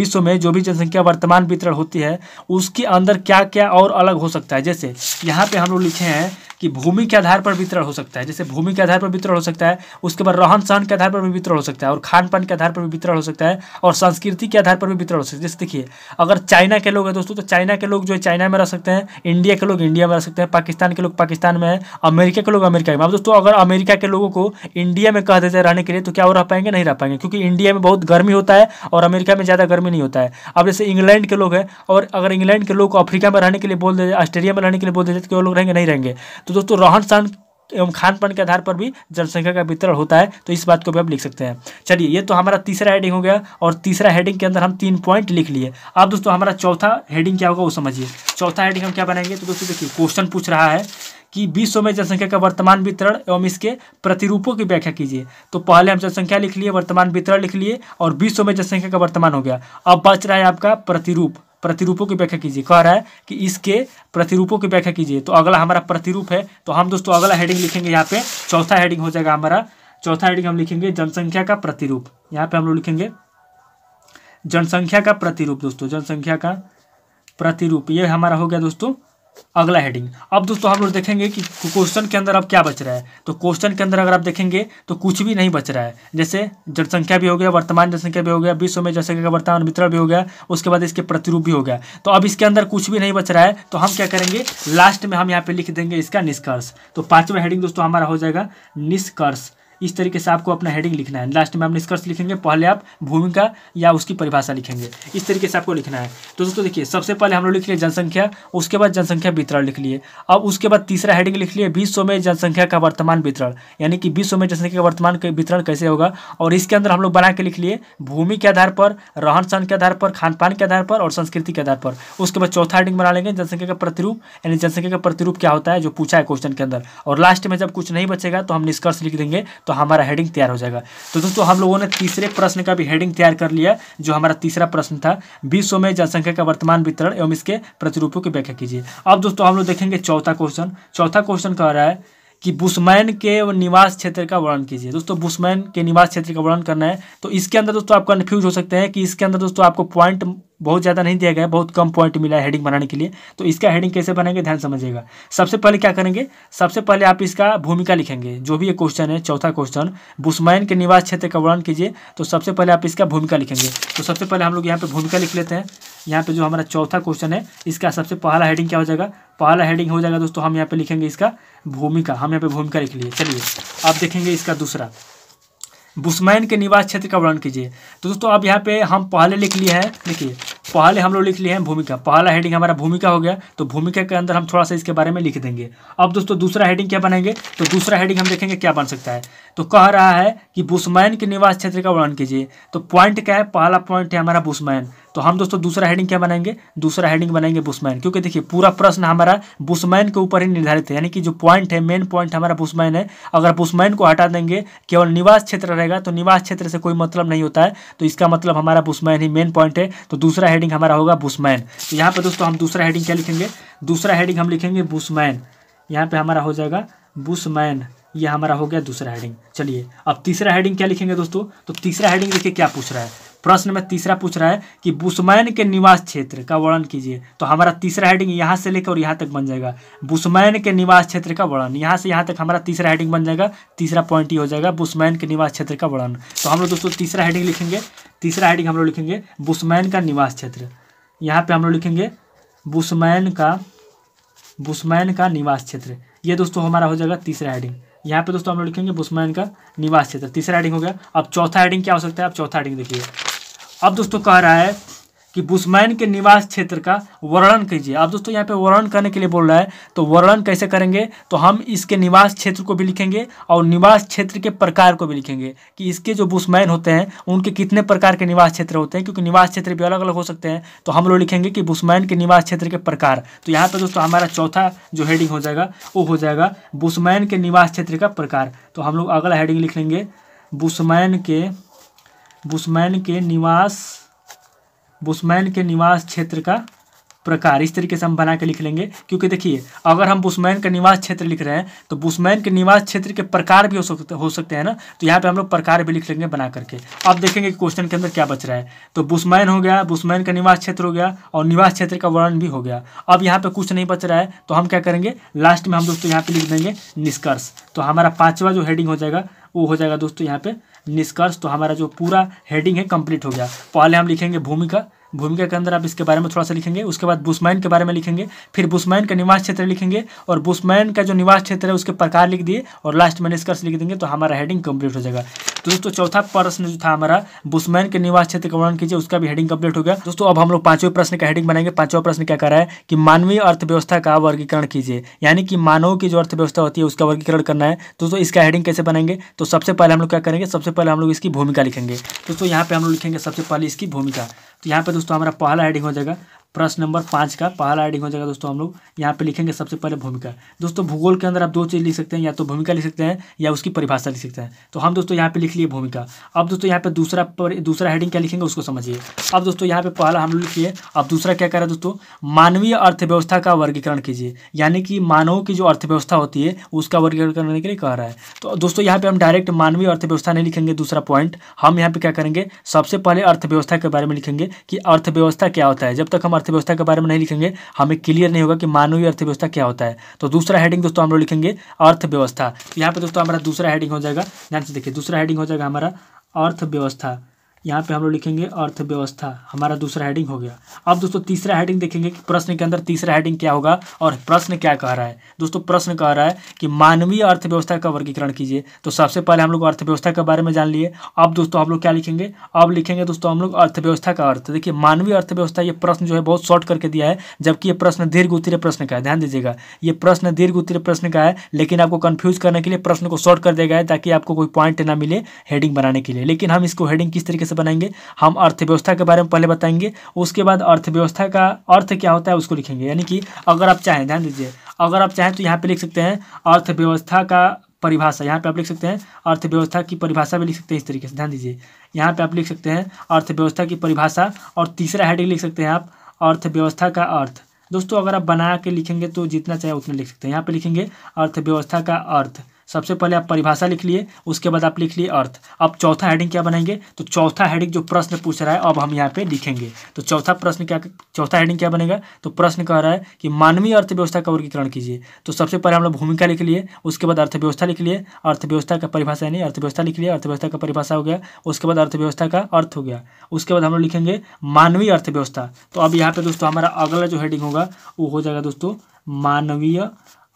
विश्व में जो भी जनसंख्या वर्तमान वितरण होती है उसके अंदर क्या क्या और अलग हो सकता है जैसे यहाँ पर हम लोग लिखे हैं कि भूमि के आधार पर वितरण हो सकता है जैसे भूमि के आधार पर वितरण हो सकता है उसके बाद रहन सहन के आधार पर भी वितरण हो सकता है और खान पान के आधार पर भी वितरण हो सकता है और संस्कृति के आधार पर भी वितरण हो सकता है जैसे देखिए अगर चाइना के लोग हैं दोस्तों तो चाइना के लोग जो है चाइना में रह सकते हैं इंडिया के लोग इंडिया में रह सकते हैं पाकिस्तान के लोग पाकिस्तान में है अमेरिका के लोग अमेरिका में अब दोस्तों अगर अमेरिका के लोगों को इंडिया में कह देते हैं रहने के लिए तो क्या वो रह पाएंगे नहीं रह पाएंगे क्योंकि इंडिया में बहुत गर्मी होता है और अमेरिका में ज़्यादा गर्मी नहीं होता है अब जैसे इंग्लैंड के लोग हैं और अगर इंग्लैंड के लोग को अफ्रीका में रहने के लिए बोल दे ऑस्ट्रेलिया में रहने के लिए बोल देते तो वो लोग रहेंगे नहीं रहेंगे तो दोस्तों रहन सहन एवं खान पान के आधार पर भी जनसंख्या का वितरण होता है तो इस बात को भी आप लिख सकते हैं चलिए ये तो हमारा तीसरा हेडिंग हो गया और तीसरा हेडिंग के अंदर हम तीन पॉइंट लिख लिए अब दोस्तों हमारा चौथा हेडिंग क्या होगा वो समझिए चौथा हेडिंग हम क्या बनाएंगे तो दोस्तों देखिए क्वेश्चन पूछ रहा है कि विश्व में जनसंख्या का वर्तमान वितरण एवं इसके प्रतिरूपों की व्याख्या कीजिए तो पहले हम जनसंख्या लिख लिए वर्तमान वितरण लिख लिए और विश्व में जनसंख्या का वर्तमान हो गया अब बच रहा है आपका प्रतिरूप प्रतिरूपों की व्याख्या कीजिए कह रहा है कि इसके प्रतिरूपों की व्याख्या कीजिए तो अगला हमारा प्रतिरूप है तो हम दोस्तों अगला हेडिंग लिखेंगे यहाँ पे चौथा हेडिंग हो जाएगा हमारा चौथा हेडिंग हम लिखेंगे जनसंख्या का प्रतिरूप यहाँ पे हम लोग लिखेंगे जनसंख्या का प्रतिरूप दोस्तों जनसंख्या का प्रतिरूप ये हमारा हो गया दोस्तों अगला हेडिंग अब दोस्तों हम लोग देखेंगे कि क्वेश्चन के अंदर अब क्या बच रहा है तो क्वेश्चन के अंदर अगर आप देखेंगे तो कुछ भी नहीं बच रहा है जैसे जनसंख्या भी हो गया वर्तमान जनसंख्या भी हो गया विश्व में जनसंख्या का वर्तमान वितरण भी हो गया उसके बाद इसके प्रतिरूप भी हो गया तो अब इसके अंदर कुछ भी नहीं बच रहा है तो हम क्या करेंगे लास्ट में हम यहाँ पे लिख देंगे इसका निष्कर्ष तो पाँचवा हेडिंग दोस्तों हमारा हो जाएगा निष्कर्ष इस तरीके से आपको अपना हेडिंग लिखना है लास्ट में आप निष्कर्ष लिखेंगे पहले आप भूमिका या उसकी परिभाषा लिखेंगे इस तरीके से आपको लिखना है तो दोस्तों देखिए सबसे पहले हम लोग लिख लिए जनसंख्या उसके बाद जनसंख्या वितरण लिख लिए अब उसके बाद तीसरा हेडिंग लिख लिए विश्व में जनसंख्या का वर्तमान वितरण यानी कि विश्व में जनसंख्या का वर्तमान वितरण कैसे होगा और इसके अंदर हम लोग बना के लिख लिए भूमि के आधार पर रहन सहन के आधार पर खान पान के आधार पर और संस्कृति के आधार पर उसके बाद चौथा हेडिंग बना लेंगे जनसंख्या का प्रतिरूप यानी जनसंख्या का प्रतिरूप क्या होता है जो पूछा है क्वेश्चन के अंदर और लास्ट में जब कुछ नहीं बचेगा तो हम निष्कर्ष लिख देंगे तो तो हमारा हेडिंग तैयार हो जाएगा तो दोस्तों हम लोगों ने तीसरे प्रश्न का भी हेडिंग तैयार कर लिया जो हमारा तीसरा प्रश्न था विश्व में जनसंख्या का वर्तमान वितरण एवं इसके प्रतिरूपों की व्याख्या कीजिए अब दोस्तों हम लोग देखेंगे चौथा क्वेश्चन चौथा क्वेश्चन कह रहा है कि बुस्मैन के निवास क्षेत्र का वर्णन कीजिए दोस्तों बुस्मैन के निवास क्षेत्र का वर्णन करना है तो इसके अंदर दोस्तों आप कन्फ्यूज हो सकते हैं कि इसके अंदर दोस्तों आपको पॉइंट बहुत ज़्यादा नहीं दिया गया बहुत कम पॉइंट मिला है हेडिंग बनाने के लिए तो इसका हेडिंग कैसे बनाएंगे ध्यान समझिएगा सबसे पहले क्या करेंगे सबसे पहले आप इसका भूमिका लिखेंगे जो भी ये क्वेश्चन है चौथा क्वेश्चन बुस्मैन के निवास क्षेत्र का वर्णन कीजिए तो सबसे पहले आप इसका भूमिका लिखेंगे तो सबसे पहले हम लोग यहाँ पर भूमिका लिख लेते हैं यहाँ पे जो हमारा चौथा क्वेश्चन है इसका सबसे पहला हेडिंग क्या हो जाएगा पहला हेडिंग हो जाएगा दोस्तों हम यहाँ पे लिखेंगे इसका भूमिका हम यहाँ पे भूमिका लिख लिए चलिए आप देखेंगे इसका दूसरा बुसमैन के निवास क्षेत्र का वर्णन कीजिए तो दोस्तों अब यहाँ पे हम पहले लिख लिए हैं देखिए पहले हम लोग लिख लिए हैं भूमिका पहला हेडिंग हमारा भूमिका हो गया तो भूमिका के अंदर हम थोड़ा सा इसके बारे में लिख देंगे अब दोस्तों दूसरा हेडिंग क्या बनाएंगे तो दूसरा हेडिंग हम देखेंगे क्या बन सकता है तो कह रहा है कि बुसमैन के निवास क्षेत्र का वर्णन कीजिए तो पॉइंट क्या है पहला पॉइंट है हमारा बुसमैन तो हम दोस्तों दूसरा हेडिंग क्या बनाएंगे दूसरा हेडिंग बनाएंगे बुशमैन क्योंकि देखिए पूरा प्रश्न हमारा बुशमैन के ऊपर ही निर्धारित है यानी कि जो पॉइंट है मेन पॉइंट हमारा बुशमैन है अगर बुशमैन को हटा देंगे केवल निवास क्षेत्र रहेगा तो निवास क्षेत्र से कोई मतलब नहीं होता है तो इसका मतलब हमारा बुशमैन ही मेन पॉइंट है तो दूसरा हेडिंग हमारा होगा बुशमैन तो यहाँ पर दोस्तों हम दूसरा हेडिंग क्या लिखेंगे दूसरा हेडिंग हम लिखेंगे बुशमैन यहाँ पर हमारा हो जाएगा बुशमैन ये हमारा हो गया दूसरा हेडिंग चलिए अब तीसरा हेडिंग क्या लिखेंगे दोस्तों तो तीसरा हेडिंग देखिए क्या पूछ रहा है प्रश्न में तीसरा पूछ रहा है कि बुसमैन के निवास क्षेत्र का वर्णन कीजिए तो हमारा तीसरा हेडिंग यहाँ से लेकर और यहाँ तक बन जाएगा बुसमैन के निवास क्षेत्र का वर्णन यहाँ से यहाँ तक हमारा तीसरा हेडिंग बन जाएगा तीसरा पॉइंट ये हो जाएगा बुसमैन के निवास क्षेत्र का वर्णन तो हम लोग दोस्तों तीसरा हेडिंग लिखेंगे तीसरा हेडिंग हम लोग लिखेंगे बुसमैन का निवास क्षेत्र यहाँ पर हम लोग लिखेंगे बुसमैन का बुसमैन का निवास क्षेत्र ये दोस्तों हमारा हो जाएगा तीसरा हेडिंग यहाँ पे दोस्तों हम लोग लिखेंगे बुसमैन का निवास क्षेत्र तीसरा हेडिंग हो गया अब चौथा हेडिंग क्या हो सकता है आप चौथा हेडिंग देखिए अब दोस्तों कह रहा है कि बुसमैन के निवास क्षेत्र का वर्णन कीजिए आप दोस्तों यहाँ पे वर्णन करने के लिए बोल रहा है तो वर्णन कैसे करेंगे तो हम इसके निवास क्षेत्र को भी लिखेंगे और निवास क्षेत्र के प्रकार को भी लिखेंगे कि इसके जो बुसमैन होते हैं उनके कितने प्रकार के निवास क्षेत्र होते हैं क्योंकि निवास क्षेत्र भी अलग अलग हो सकते हैं तो हम लोग लिखेंगे कि बुसमैन के निवास क्षेत्र के प्रकार तो यहाँ पर दोस्तों हमारा चौथा जो हेडिंग हो जाएगा वो हो जाएगा बुसमैन के निवास क्षेत्र का प्रकार तो हम लोग अगला हेडिंग लिख लेंगे बुसमैन के बुशमैन के निवास बुशमैन के निवास क्षेत्र का प्रकार इस तरीके से हम बना के लिख लेंगे क्योंकि देखिए अगर हम बुशमैन का निवास क्षेत्र लिख रहे हैं तो बुशमैन के निवास क्षेत्र के प्रकार भी हो सकते हो सकते हैं ना तो यहाँ पे हम लोग प्रकार भी लिख लेंगे बना करके अब देखेंगे क्वेश्चन के अंदर क्या बच रहा है तो बुशमैन हो गया बुशमैन का निवास क्षेत्र हो गया और निवास क्षेत्र का वर्णन भी हो गया अब यहाँ पर कुछ नहीं बच रहा है तो हम क्या करेंगे लास्ट में हम दोस्तों यहाँ पर लिख देंगे निष्कर्ष तो हमारा पाँचवा जो हेडिंग हो जाएगा वो हो जाएगा दोस्तों यहाँ पर निष्कर्ष तो हमारा जो पूरा हेडिंग है कंप्लीट हो गया पहले हम लिखेंगे भूमि का भूमिका के अंदर आप इसके बारे में थोड़ा सा लिखेंगे उसके बाद बुस्मैन के बारे में लिखेंगे फिर बुस्मैन का निवास क्षेत्र लिखेंगे और बुस्मैन का जो निवास क्षेत्र है उसके प्रकार लिख दिए और लास्ट में निष्कर्ष लिख देंगे तो हमारा हेडिंग कंप्लीट हो जाएगा तो दोस्तों चौथा प्रश्न जो था हमारा बुस्मैन के निवास क्षेत्र का वर्णन कीजिए उसका भी हेडिंग कंप्लीट हो गया दोस्तों अब हम लोग पांचवें प्रश्न का हेडिंग बनाएंगे पांचवा प्रश्न क्या कर रहा है कि मानवीय अर्थव्यवस्था का वर्गीकरण कीजिए यानी कि मानव की जो अर्थव्यवस्था होती है उसका वर्गीकरण करना है दोस्तों इसका हेडिंग कैसे बनाएंगे तो सबसे पहले हम लोग क्या करेंगे सबसे पहले हम लोग इसकी भूमिका लिखेंगे दोस्तों यहाँ पे हम लोग लिखेंगे सबसे पहले इसकी भूमिका तो यहाँ पर दोस्तों हमारा पहला हेडिंग हो जाएगा प्रश्न नंबर पाँच का पहला हेडिंग हो जाएगा दोस्तों हम लोग यहाँ पे लिखेंगे सबसे पहले भूमिका दोस्तों भूगोल के अंदर आप दो चीज़ लिख सकते हैं या तो भूमिका लिख सकते हैं या उसकी परिभाषा लिख सकते हैं तो हम दोस्तों यहाँ पे लिख लिए भूमिका अब दोस्तों यहाँ पे दूसरा पर, दूसरा हेडिंग क्या लिखेंगे उसको समझिए अब दोस्तों यहाँ पे पहला हम लोग लिखिए अब दूसरा क्या करें दोस्तों मानवीय अर्थव्यवस्था का वर्गीकरण कीजिए यानी कि मानव की जो अर्थव्यवस्था होती है उसका वर्गीकरण करने के लिए कह रहा है तो दोस्तों यहाँ पर हम डायरेक्ट मानवीय अर्थव्यवस्था नहीं लिखेंगे दूसरा पॉइंट हम यहाँ पे क्या करेंगे सबसे पहले अर्थव्यवस्था के बारे में लिखेंगे कि अर्थव्यवस्था क्या होता है जब तक हम अर्थव्यवस्था के बारे में नहीं लिखेंगे हमें क्लियर नहीं होगा कि मानवीय अर्थव्यवस्था क्या होता है तो दूसरा हेडिंग दोस्तों हम लोग लिखेंगे अर्थव्यवस्था तो यहाँ पे दोस्तों हमारा दूसरा हेडिंग हो जाएगा ध्यान से देखिए दूसरा हेडिंग हो जाएगा हमारा अर्थव्यवस्था यहाँ पे हम लोग लिखेंगे अर्थव्यवस्था हमारा दूसरा हेडिंग हो गया अब दोस्तों तीसरा हेडिंग देखेंगे कि प्रश्न के अंदर तीसरा हेडिंग क्या होगा और प्रश्न क्या कह रहा है दोस्तों प्रश्न कह रहा है कि मानवीय अर्थव्यवस्था का वर्गीकरण कीजिए तो सबसे पहले हम लोग अर्थव्यवस्था के बारे में जान लिए अब दोस्तों हम लोग क्या लिखेंगे अब लिखेंगे दोस्तों हम लोग अर्थव्यवस्था का अर्थ देखिए मानवीय अर्थव्यवस्था ये प्रश्न जो है बहुत शॉर्ट करके दिया है जबकि ये प्रश्न दीर्घ उत्तरीय प्रश्न का है ध्यान दीजिएगा ये प्रश्न दीर्घ उत्तरीय प्रश्न का है लेकिन आपको कन्फ्यूज करने के लिए प्रश्न को शॉर्ट कर दिया गया है ताकि आपको कोई पॉइंट ना मिले हेडिंग बनाने के लिए लेकिन हम इसको हेडिंग किस तरीके से बनाएंगे हम अर्थव्यवस्था के बारे में पहले बताएंगे उसके बाद अर्थव्यवस्था का अर्थ क्या होता है उसको लिखेंगे यानी कि अगर आप चाहें ध्यान दीजिए अगर आप चाहें तो यहाँ पर लिख सकते हैं अर्थव्यवस्था का परिभाषा यहाँ पे आप लिख सकते हैं अर्थव्यवस्था की परिभाषा भी लिख सकते हैं इस तरीके से ध्यान दीजिए यहाँ पे आप लिख सकते हैं अर्थव्यवस्था की परिभाषा और तीसरा हेडिंग लिख सकते हैं आप अर्थव्यवस्था का अर्थ दोस्तों अगर आप बना के लिखेंगे तो जितना चाहे उतना लिख सकते हैं यहाँ पे लिखेंगे अर्थव्यवस्था का अर्थ सबसे पहले आप परिभाषा लिख लिए उसके बाद आप लिख लिए अर्थ अब चौथा हेडिंग क्या बनाएंगे तो चौथा हेडिंग जो प्रश्न पूछ रहा है अब हम यहाँ पे लिखेंगे तो चौथा प्रश्न क्या चौथा हेडिंग क्या बनेगा तो प्रश्न कह रहा है कि मानवीय अर्थव्यवस्था का वर्गीकरण कीजिए तो सबसे पहले हम लोग भूमिका लिख लिए उसके बाद अर्थव्यवस्था लिख लिए अर्थव्यवस्था का परिभाषा यानी अर्थव्यवस्था लिख लिया अर्थव्यवस्था का परिभाषा हो गया उसके बाद अर्थव्यवस्था का अर्थ हो गया उसके बाद हम लोग लिखेंगे मानवीय अर्थव्यवस्था तो अब यहाँ पे दोस्तों हमारा अगला जो हेडिंग होगा वो हो जाएगा दोस्तों मानवीय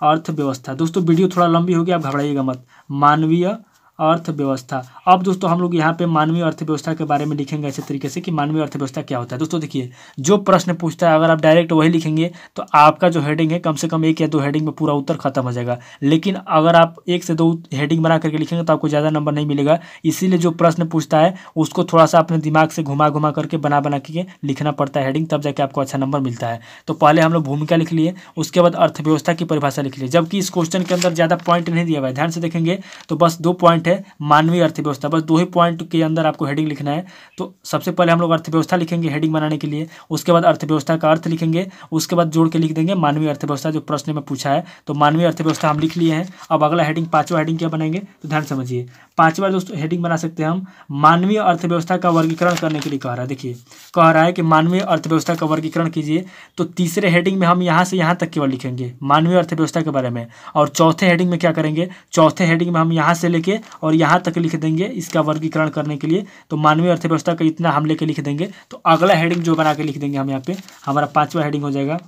अर्थव्यवस्था दोस्तों वीडियो थोड़ा लंबी होगी आप घबराइएगा मत मानवीय अर्थव्यवस्था अब दोस्तों हम लोग यहाँ पे मानवीय अर्थव्यवस्था के बारे में लिखेंगे ऐसे तरीके से कि मानवीय अर्थव्यवस्था क्या होता है दोस्तों देखिए जो प्रश्न पूछता है अगर आप डायरेक्ट वही लिखेंगे तो आपका जो हेडिंग है कम से कम एक या दो हेडिंग में पूरा उत्तर खत्म हो जाएगा लेकिन अगर आप एक से दो हेडिंग बना करके लिखेंगे तो आपको ज़्यादा नंबर नहीं मिलेगा इसीलिए जो प्रश्न पूछता है उसको थोड़ा सा अपने दिमाग से घुमा घुमा करके बना बना के लिखना पड़ता है हेडिंग तब जाके आपको अच्छा नंबर मिलता है तो पहले हम लोग भूमिका लिख लिए उसके बाद अर्थव्यवस्था की परिभाषा लिख लिए जबकि इस क्वेश्चन के अंदर ज़्यादा पॉइंट नहीं दिया हुआ है ध्यान से देखेंगे तो बस दो पॉइंट पॉइंट है मानवीय अर्थव्यवस्था बस दो ही पॉइंट के अंदर आपको हेडिंग लिखना है तो सबसे पहले हम लोग अर्थव्यवस्था लिखेंगे हेडिंग बनाने के लिए उसके बाद अर्थव्यवस्था का अर्थ लिखेंगे उसके बाद जोड़ के लिख देंगे मानवीय अर्थव्यवस्था जो प्रश्न में पूछा है तो मानवीय अर्थव्यवस्था हम लिख लिए हैं अब अगला हेडिंग पाँचवा हेडिंग क्या बनाएंगे तो ध्यान समझिए पाँचवा दोस्तों हेडिंग बना सकते हैं हम मानवीय अर्थव्यवस्था का वर्गीकरण करने के लिए कह रहा है देखिए कह रहा है कि मानवीय अर्थव्यवस्था का वर्गीकरण कीजिए तो तीसरे हेडिंग में हम यहाँ से यहाँ तक केवल लिखेंगे मानवीय अर्थव्यवस्था के बारे में और चौथे हेडिंग में क्या करेंगे चौथे हेडिंग में हम यहाँ से लेके और यहाँ तक लिख देंगे इसका वर्गीकरण करने के लिए तो मानवीय अर्थव्यवस्था का इतना हम लेके लिख देंगे तो अगला हेडिंग जो बना के लिख देंगे हम यहाँ पे हमारा पाँचवा हेडिंग हो जाएगा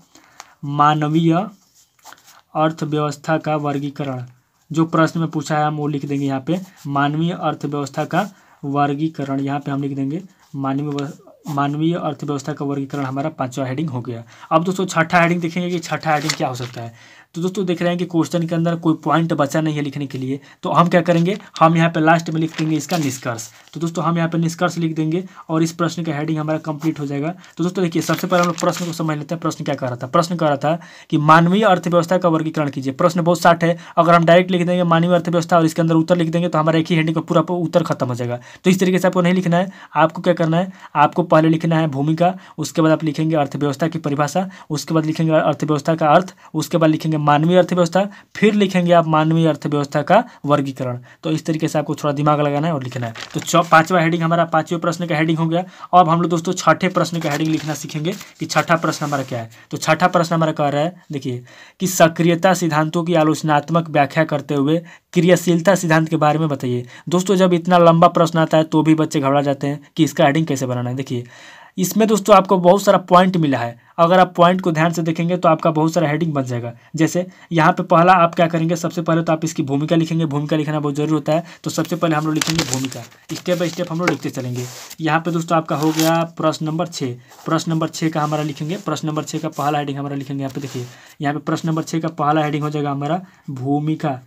मानवीय अर्थव्यवस्था का वर्गीकरण जो प्रश्न में पूछा है हम वो लिख देंगे यहाँ पे मानवीय अर्थव्यवस्था का वर्गीकरण यहाँ पे हम लिख देंगे मानवीय मानवीय अर्थव्यवस्था का वर्गीकरण हमारा पांचवा हेडिंग हो गया अब दोस्तों छठा हेडिंग देखेंगे कि छठा हेडिंग क्या हो सकता है तो दोस्तों देख रहे हैं कि क्वेश्चन के अंदर कोई पॉइंट बचा नहीं है लिखने के लिए तो हम क्या करेंगे हम यहाँ पर लास्ट में लिख देंगे इसका निष्कर्ष तो दोस्तों हम यहाँ पर निष्कर्ष लिख देंगे और इस प्रश्न का हेडिंग हमारा कंप्लीट हो जाएगा तो दोस्तों देखिए सबसे पहले हम लोग प्रश्न को समझ लेते हैं प्रश्न क्या कर रहा था प्रश्न कह रहा था कि मानवीय अर्थव्यवस्था का वर्गीकरण कीजिए प्रश्न बहुत साठ है अगर हम डायरेक्ट लिख देंगे मानवीय अर्थव्यवस्था और इसके अंदर उत्तर लिख देंगे तो हमारा एक ही हेडिंग का पूरा उत्तर खत्म हो जाएगा तो इस तरीके से आपको नहीं लिखना है आपको क्या करना है आपको पहले लिखना है भूमिका उसके बाद आप लिखेंगे अर्थव्यवस्था की परिभाषा उसके बाद लिखेंगे अर्थव्यवस्था का अर्थ उसके बाद लिखेंगे लिखेंगे मानवीय अर्थव्यवस्था फिर लिखेंगे आप मानवीय अर्थव्यवस्था का वर्गीकरण तो इस तरीके से आपको थोड़ा दिमाग लगाना है और लिखना है तो पांचवा हेडिंग हमारा पांचवें प्रश्न का हेडिंग हो गया अब हम लोग दोस्तों छठे प्रश्न का हेडिंग लिखना सीखेंगे कि छठा प्रश्न हमारा क्या है तो छठा प्रश्न हमारा कह रहा है देखिए कि सक्रियता सिद्धांतों की आलोचनात्मक व्याख्या करते हुए क्रियाशीलता सिद्धांत के बारे में बताइए दोस्तों जब इतना लंबा प्रश्न आता है तो भी बच्चे घबरा जाते हैं कि इसका हेडिंग कैसे बनाना है देखिए इसमें दोस्तों आपको बहुत सारा पॉइंट मिला है अगर आप पॉइंट को ध्यान से देखेंगे तो आपका बहुत सारा हेडिंग बन जाएगा जैसे यहाँ पे पहला आप क्या करेंगे सबसे पहले तो आप इसकी भूमिका लिखेंगे भूमिका लिखना बहुत जरूरी होता है तो सबसे पहले हम लोग लिखेंगे भूमिका स्टेप बाई स्टेप हम लोग लिखते चलेंगे यहाँ पे दोस्तों आपका हो गया प्रश्न नंबर छः प्रश्न नंबर छः का हमारा लिखेंगे प्रश्न नंबर छः का पहला हेडिंग हमारा लिखेंगे यहाँ पे देखिए यहाँ पे प्रश्न नंबर छः का पहला हेडिंग हो जाएगा हमारा भूमिका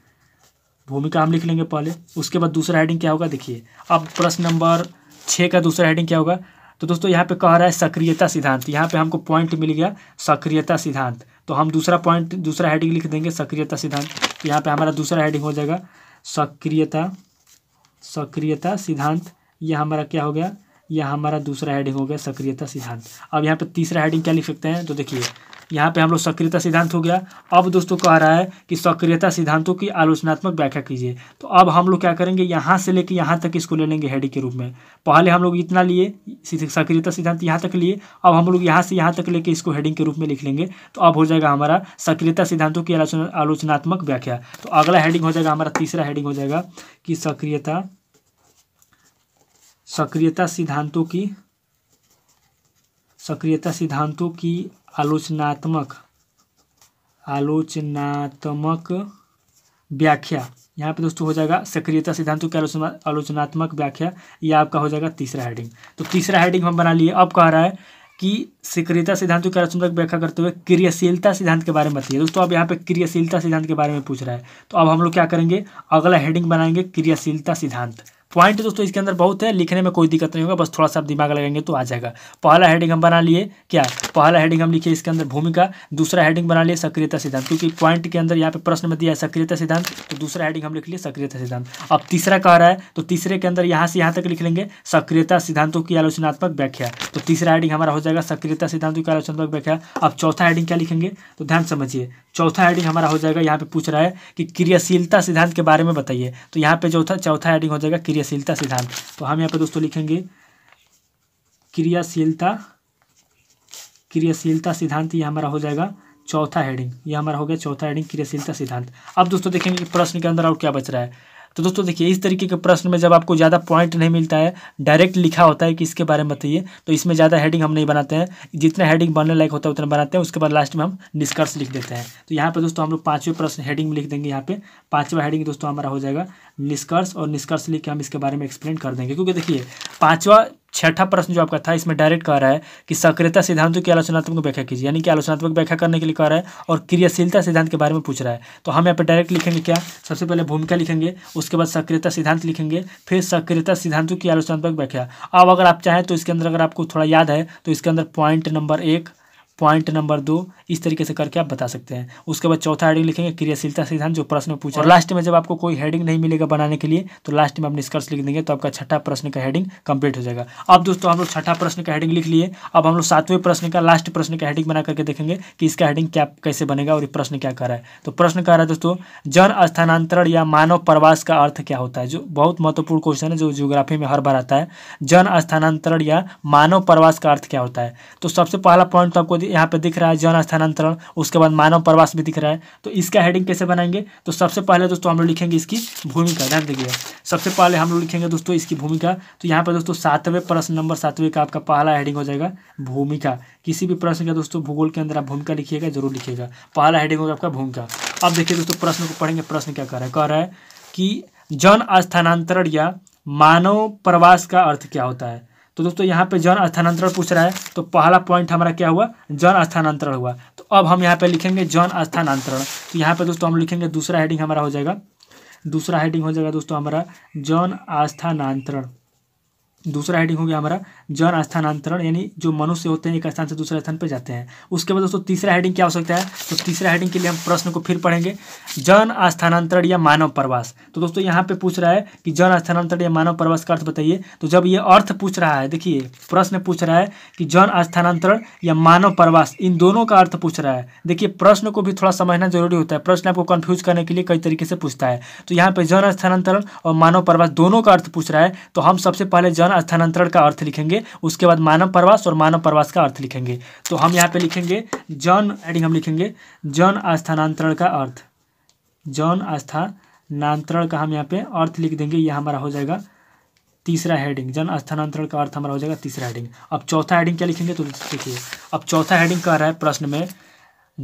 भूमिका हम लिख लेंगे पहले उसके बाद दूसरा हेडिंग क्या होगा देखिए अब प्रश्न नंबर छः का दूसरा हेडिंग क्या होगा तो दोस्तों यहाँ पे कह रहा है सक्रियता सिद्धांत यहाँ पे हमको पॉइंट मिल गया सक्रियता सिद्धांत तो हम दूसरा पॉइंट दूसरा हेडिंग लिख देंगे सक्रियता सिद्धांत तो यहाँ पे हमारा दूसरा हेडिंग हो जाएगा सक्रियता सक्रियता सिद्धांत यह हमारा क्या हो गया यह हमारा दूसरा हेडिंग हो गया सक्रियता सिद्धांत अब यहाँ पर तीसरा हेडिंग क्या लिख सकते हैं तो देखिए यहाँ पे हम लोग सक्रियता सिद्धांत हो गया अब दोस्तों कह रहा है कि सक्रियता सिद्धांतों की आलोचनात्मक व्याख्या कीजिए तो अब हम लोग क्या करेंगे यहाँ से लेकर यहाँ तक इसको ले लेंगे हेडी के रूप में पहले हम लोग इतना लिए सक्रियता सिद्धांत यहाँ तक लिए अब हम लोग यहाँ से यहाँ तक लेके इसको हेडिंग के रूप में लिख लेंगे तो अब हो जाएगा हमारा सक्रियता सिद्धांतों की आलोचनात्मक व्याख्या तो अगला हेडिंग हो जाएगा हमारा तीसरा हेडिंग हो जाएगा कि सक्रियता सक्रियता सिद्धांतों की सक्रियता सिद्धांतों की आलोचनात्मक आलोचनात्मक व्याख्या यहाँ पे दोस्तों हो जाएगा सक्रियता सिद्धांतों की आलोचना आलोचनात्मक व्याख्या ये आपका हो जाएगा तीसरा हेडिंग तो तीसरा हेडिंग हम बना लिए अब कह रहा है कि सक्रियता सिद्धांतों की आलोचनात्मक व्याख्या करते हुए क्रियाशीलता सिद्धांत के बारे में बताइए दोस्तों अब यहाँ पे क्रियाशीलता सिद्धांत के बारे में पूछ रहा है तो अब हम लोग क्या करेंगे अगला हेडिंग बनाएंगे क्रियाशीलता सिद्धांत पॉइंट दोस्तों इसके अंदर बहुत है लिखने में कोई दिक्कत नहीं होगा बस थोड़ा सा आप दिमाग लगाएंगे तो आ जाएगा पहला हेडिंग हम बना लिए क्या पहला हेडिंग हम लिखिए इसके अंदर भूमिका दूसरा हेडिंग बना लिए सक्रियता सिद्धांत क्योंकि पॉइंट के अंदर यहाँ पे प्रश्न में दिया है सक्रियता सिद्धांत तो दूसरा हेडिंग हम लिख लिए सक्रियता सिद्धांत अब तीसरा कह रहा है तो तीसरे के अंदर यहाँ से यहाँ तक लिख लेंगे सक्रियता सिद्धांतों की आलोचनात्मक व्याख्या तो तीसरा हेडिंग हमारा हो जाएगा सक्रियता सिद्धांतों की आलोचनात्मक व्याख्या अब चौथा हेडिंग क्या लिखेंगे तो ध्यान समझिए चौथा हेडिंग हमारा हो जाएगा यहाँ पे पूछ रहा है कि क्रियाशीलता सिद्धांत के बारे में बताइए तो यहाँ पे जो था चौथा हेडिंग हो जाएगा क्रियाशीलता सिद्धांत तो हम यहाँ पे दोस्तों लिखेंगे क्रियाशीलता क्रियाशीलता सिद्धांत ये हमारा हो जाएगा चौथा हेडिंग ये हमारा हो गया चौथा हेडिंग क्रियाशीलता सिद्धांत अब दोस्तों देखेंगे प्रश्न के अंदर और क्या बच रहा है तो दोस्तों देखिए इस तरीके के प्रश्न में जब आपको ज़्यादा पॉइंट नहीं मिलता है डायरेक्ट लिखा होता है कि इसके बारे में बताइए तो इसमें ज़्यादा हेडिंग हम नहीं बनाते हैं जितना हेडिंग बनने लायक होता है उतना बनाते हैं उसके बाद लास्ट में हम निष्कर्ष लिख देते हैं तो यहाँ पर दोस्तों हम लोग पाँचवें प्रश्न हेडिंग लिख देंगे यहाँ पे पाँचवा हेडिंग दोस्तों हमारा हो जाएगा निष्कर्ष और निष्कर्ष लिख के हम इसके बारे में एक्सप्लेन कर देंगे क्योंकि देखिए पाँचवा छठा प्रश्न जो आपका था इसमें डायरेक्ट कह रहा है कि सक्रियता सिद्धांतों की आलोचनात्मक व्याख्या कीजिए यानी कि आलोचनात्मक व्याख्या करने के लिए कह रहा है और क्रियाशीलता सिद्धांत के बारे में पूछ रहा है तो हम यहाँ पर डायरेक्ट लिखेंगे क्या सबसे पहले भूमिका लिखेंगे उसके बाद सक्रियता सिद्धांत लिखेंगे फिर सक्रियता सिद्धांतों की आलोचनात्मक व्याख्या अब अगर आप चाहें तो इसके अंदर अगर आपको थोड़ा याद है तो इसके अंदर पॉइंट नंबर एक पॉइंट नंबर दो इस तरीके से करके आप बता सकते हैं उसके बाद चौथा हेडिंग लिखेंगे क्रियाशीलता सिद्धांत जो प्रश्न में पूछा और लास्ट में जब आपको कोई हेडिंग नहीं मिलेगा बनाने के लिए तो लास्ट में आप निष्कर्ष लिख देंगे तो आपका छठा प्रश्न का हेडिंग कंप्लीट हो जाएगा अब दोस्तों हम लोग छठा प्रश्न का हेडिंग लिख लिए अब हम लोग सातवें प्रश्न का लास्ट प्रश्न का हेडिंग बना करके देखेंगे कि इसका हेडिंग क्या कैसे बनेगा और ये प्रश्न क्या कर रहा है तो प्रश्न कह रहा है दोस्तों जन स्थानांतरण या मानव प्रवास का अर्थ क्या होता है जो बहुत महत्वपूर्ण क्वेश्चन है जो जियोग्राफी में हर बार आता है जन स्थानांतरण या मानव प्रवास का अर्थ क्या होता है तो सबसे पहला पॉइंट तो आपको यहाँ पे दिख रहा है जन स्थानांतरण उसके बाद मानव प्रवास भी दिख रहा है तो इसका हेडिंग कैसे बनाएंगे तो सबसे पहले दोस्तों हम लोग लिखेंगे इसकी भूमिका ध्यान देखिए सबसे पहले हम लोग लिखेंगे दोस्तों इसकी भूमिका तो यहाँ पर दोस्तों सातवें प्रश्न नंबर सातवें का आपका पहला हेडिंग हो जाएगा भूमिका किसी भी प्रश्न का दोस्तों भूगोल के अंदर आप भूमिका लिखिएगा जरूर लिखिएगा पहला हेडिंग होगा आपका भूमिका अब देखिए दोस्तों प्रश्न को पढ़ेंगे प्रश्न क्या कर रहा है कह रहा है कि जन स्थानांतरण या मानव प्रवास का अर्थ क्या होता है तो दोस्तों यहाँ पे जन स्थानांतरण पूछ रहा है तो पहला पॉइंट हमारा क्या हुआ जन स्थानांतरण हुआ तो अब हम यहाँ पे लिखेंगे जन स्थानांतरण तो यहाँ पे दोस्तों हम लिखेंगे दूसरा हेडिंग हमारा हो जाएगा दूसरा हेडिंग हो जाएगा दोस्तों हमारा जन स्थानांतरण दूसरा हेडिंग हो गया हमारा जन स्थानांतरण यानी जो मनुष्य होते हैं एक स्थान से दूसरे स्थान पर जाते हैं उसके बाद दोस्तों तीसरा हेडिंग क्या हो सकता है तो तीसरा हेडिंग के लिए हम प्रश्न को फिर पढ़ेंगे जन स्थानांतरण या मानव प्रवास तो दोस्तों यहाँ पे पूछ रहा है कि जन स्थानांतरण या मानव प्रवास का अर्थ बताइए तो जब ये अर्थ पूछ रहा है देखिए प्रश्न पूछ रहा है कि जन स्थानांतरण या मानव प्रवास इन दोनों का अर्थ पूछ रहा है देखिए प्रश्न को भी थोड़ा समझना जरूरी होता है प्रश्न आपको कन्फ्यूज करने के लिए कई तरीके से पूछता है तो यहाँ पे जन स्थानांतरण और मानव प्रवास दोनों का अर्थ पूछ रहा है तो हम सबसे पहले जन स्थान स्थानांतरण का अर्थ लिखेंगे उसके बाद मानव प्रवास और मानव प्रवास का अर्थ लिखेंगे तो हम यहाँ पे लिखेंगे जन एडिंग हम लिखेंगे जन स्थानांतरण का अर्थ जन स्थानांतरण का हम यहाँ पे अर्थ लिख देंगे यह हमारा हो जाएगा तीसरा हेडिंग जन स्थानांतरण का अर्थ हमारा हो जाएगा तीसरा हेडिंग अब चौथा हेडिंग क्या लिखेंगे तो देखिए अब चौथा हेडिंग कह रहा है प्रश्न में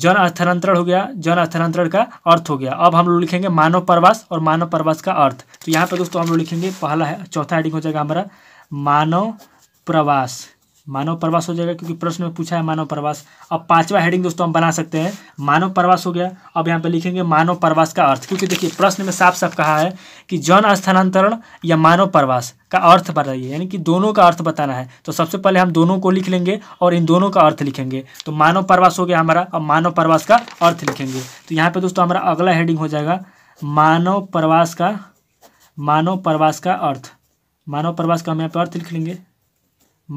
जन स्थानांतरण हो गया जन स्थानांतरण का अर्थ हो गया अब हम लोग लिखेंगे मानव प्रवास और मानव प्रवास का अर्थ तो यहाँ पे दोस्तों हम लोग लिखेंगे पहला है चौथा हेडिंग हो जाएगा हमारा मानव प्रवास मानव प्रवास हो जाएगा क्योंकि प्रश्न में पूछा है मानव प्रवास अब पांचवा हेडिंग दोस्तों हम बना सकते हैं मानव प्रवास हो गया अब यहाँ पे लिखेंगे मानव प्रवास का अर्थ क्योंकि देखिए प्रश्न में साफ साफ कहा है कि जन स्थानांतरण या मानव प्रवास का अर्थ बताइए यानी कि दोनों का अर्थ बताना है तो सबसे पहले हम दोनों को लिख लेंगे और इन दोनों का अर्थ लिखेंगे तो मानव प्रवास हो गया हमारा अब मानव प्रवास का अर्थ लिखेंगे तो यहाँ पर दोस्तों हमारा अगला हेडिंग हो जाएगा मानव प्रवास का मानव प्रवास का अर्थ मानव प्रवास का हम यहाँ पर अर्थ लिख लेंगे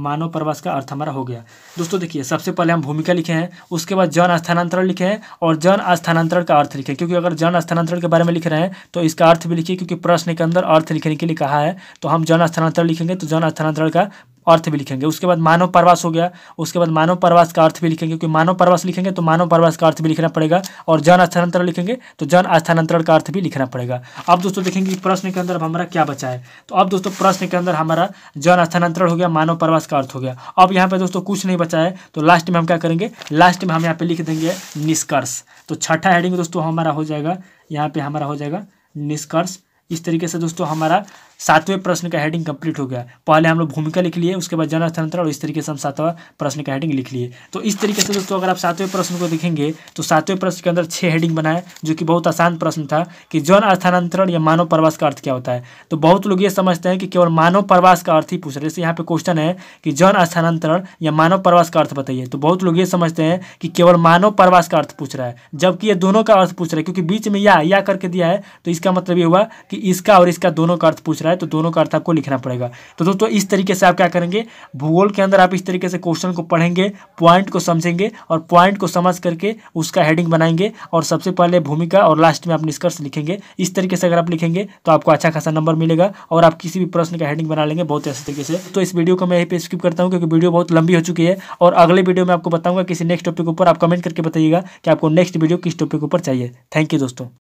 मानव प्रवास का अर्थ हमारा हो गया दोस्तों देखिए सबसे पहले हम भूमिका लिखे हैं उसके बाद जन स्थानांतरण लिखे हैं और जन स्थानांतरण का अर्थ लिखे क्योंकि अगर जन स्थानांतरण के बारे में लिख रहे हैं तो इसका अर्थ भी लिखिए क्योंकि प्रश्न के अंदर अर्थ लिखने के लिए कहा है तो हम जन स्थानांतरण लिखेंगे तो जन स्थानांतरण का अर्थ भी लिखेंगे उसके बाद मानव प्रवास हो गया उसके बाद मानव परवास का अर्थ भी लिखेंगे क्योंकि मानव प्रवास लिखेंगे तो मानव परवास का अर्थ भी लिखना पड़ेगा और जन स्थानांतरण लिखेंगे तो जन स्थानांतरण का अर्थ भी लिखना पड़ेगा अब दोस्तों देखेंगे प्रश्न के अंदर हमारा क्या बचा है तो अब दोस्तों प्रश्न के अंदर हमारा जन स्थानांतरण हो गया मानव प्रवास का अर्थ हो गया अब यहाँ पे दोस्तों कुछ नहीं बचा है तो लास्ट में हम क्या करेंगे लास्ट में हम यहाँ पे लिख देंगे निष्कर्ष तो छठा हेडिंग दोस्तों हमारा हो जाएगा यहाँ पे हमारा हो जाएगा निष्कर्ष इस तरीके से दोस्तों हमारा सातवें प्रश्न का हेडिंग कंप्लीट हो गया पहले हम लोग भूमिका लिख लिए उसके बाद जन स्थानांतरण और इस तरीके से हम सातवां प्रश्न का हेडिंग लिख लिए तो इस तरीके से दोस्तों अगर आप सातवें प्रश्न को देखेंगे तो सातवें प्रश्न के अंदर छह हेडिंग बनाए जो कि बहुत आसान प्रश्न था कि जन स्थानांतरण या मानव प्रवास का अर्थ क्या होता है तो बहुत लोग ये समझते हैं कि केवल मानव प्रवास का अर्थ ही पूछ रहे जैसे यहाँ पे क्वेश्चन है कि जन स्थानांतरण या मानव प्रवास का अर्थ बताइए तो बहुत लोग ये समझते हैं कि केवल मानव प्रवास का अर्थ पूछ रहा है जबकि ये दोनों का अर्थ पूछ रहा है क्योंकि बीच में या या करके दिया है तो इसका मतलब ये हुआ कि इसका और इसका दोनों का अर्थ पूछ रहा है रहा है तो दोनों का अर्थ आपको लिखना पड़ेगा तो दोस्तों इस तरीके से आप क्या करेंगे भूगोल के अंदर आप इस तरीके से क्वेश्चन को पढ़ेंगे पॉइंट को समझेंगे और पॉइंट को समझ करके उसका हेडिंग बनाएंगे और सबसे पहले भूमिका और लास्ट में आप निष्कर्ष लिखेंगे इस तरीके से अगर आप लिखेंगे तो आपको अच्छा खासा नंबर मिलेगा और आप किसी भी प्रश्न का हेडिंग बना लेंगे बहुत अच्छे तरीके से तो इस वीडियो को मैं यहीं पर स्किप करता हूँ क्योंकि वीडियो बहुत लंबी हो चुकी है और अगले वीडियो में आपको बताऊंगा किसी नेक्स्ट टॉपिक ऊपर आप कमेंट करके बताइएगा कि आपको नेक्स्ट वीडियो किस टॉपिक ऊपर चाहिए थैंक यू दोस्तों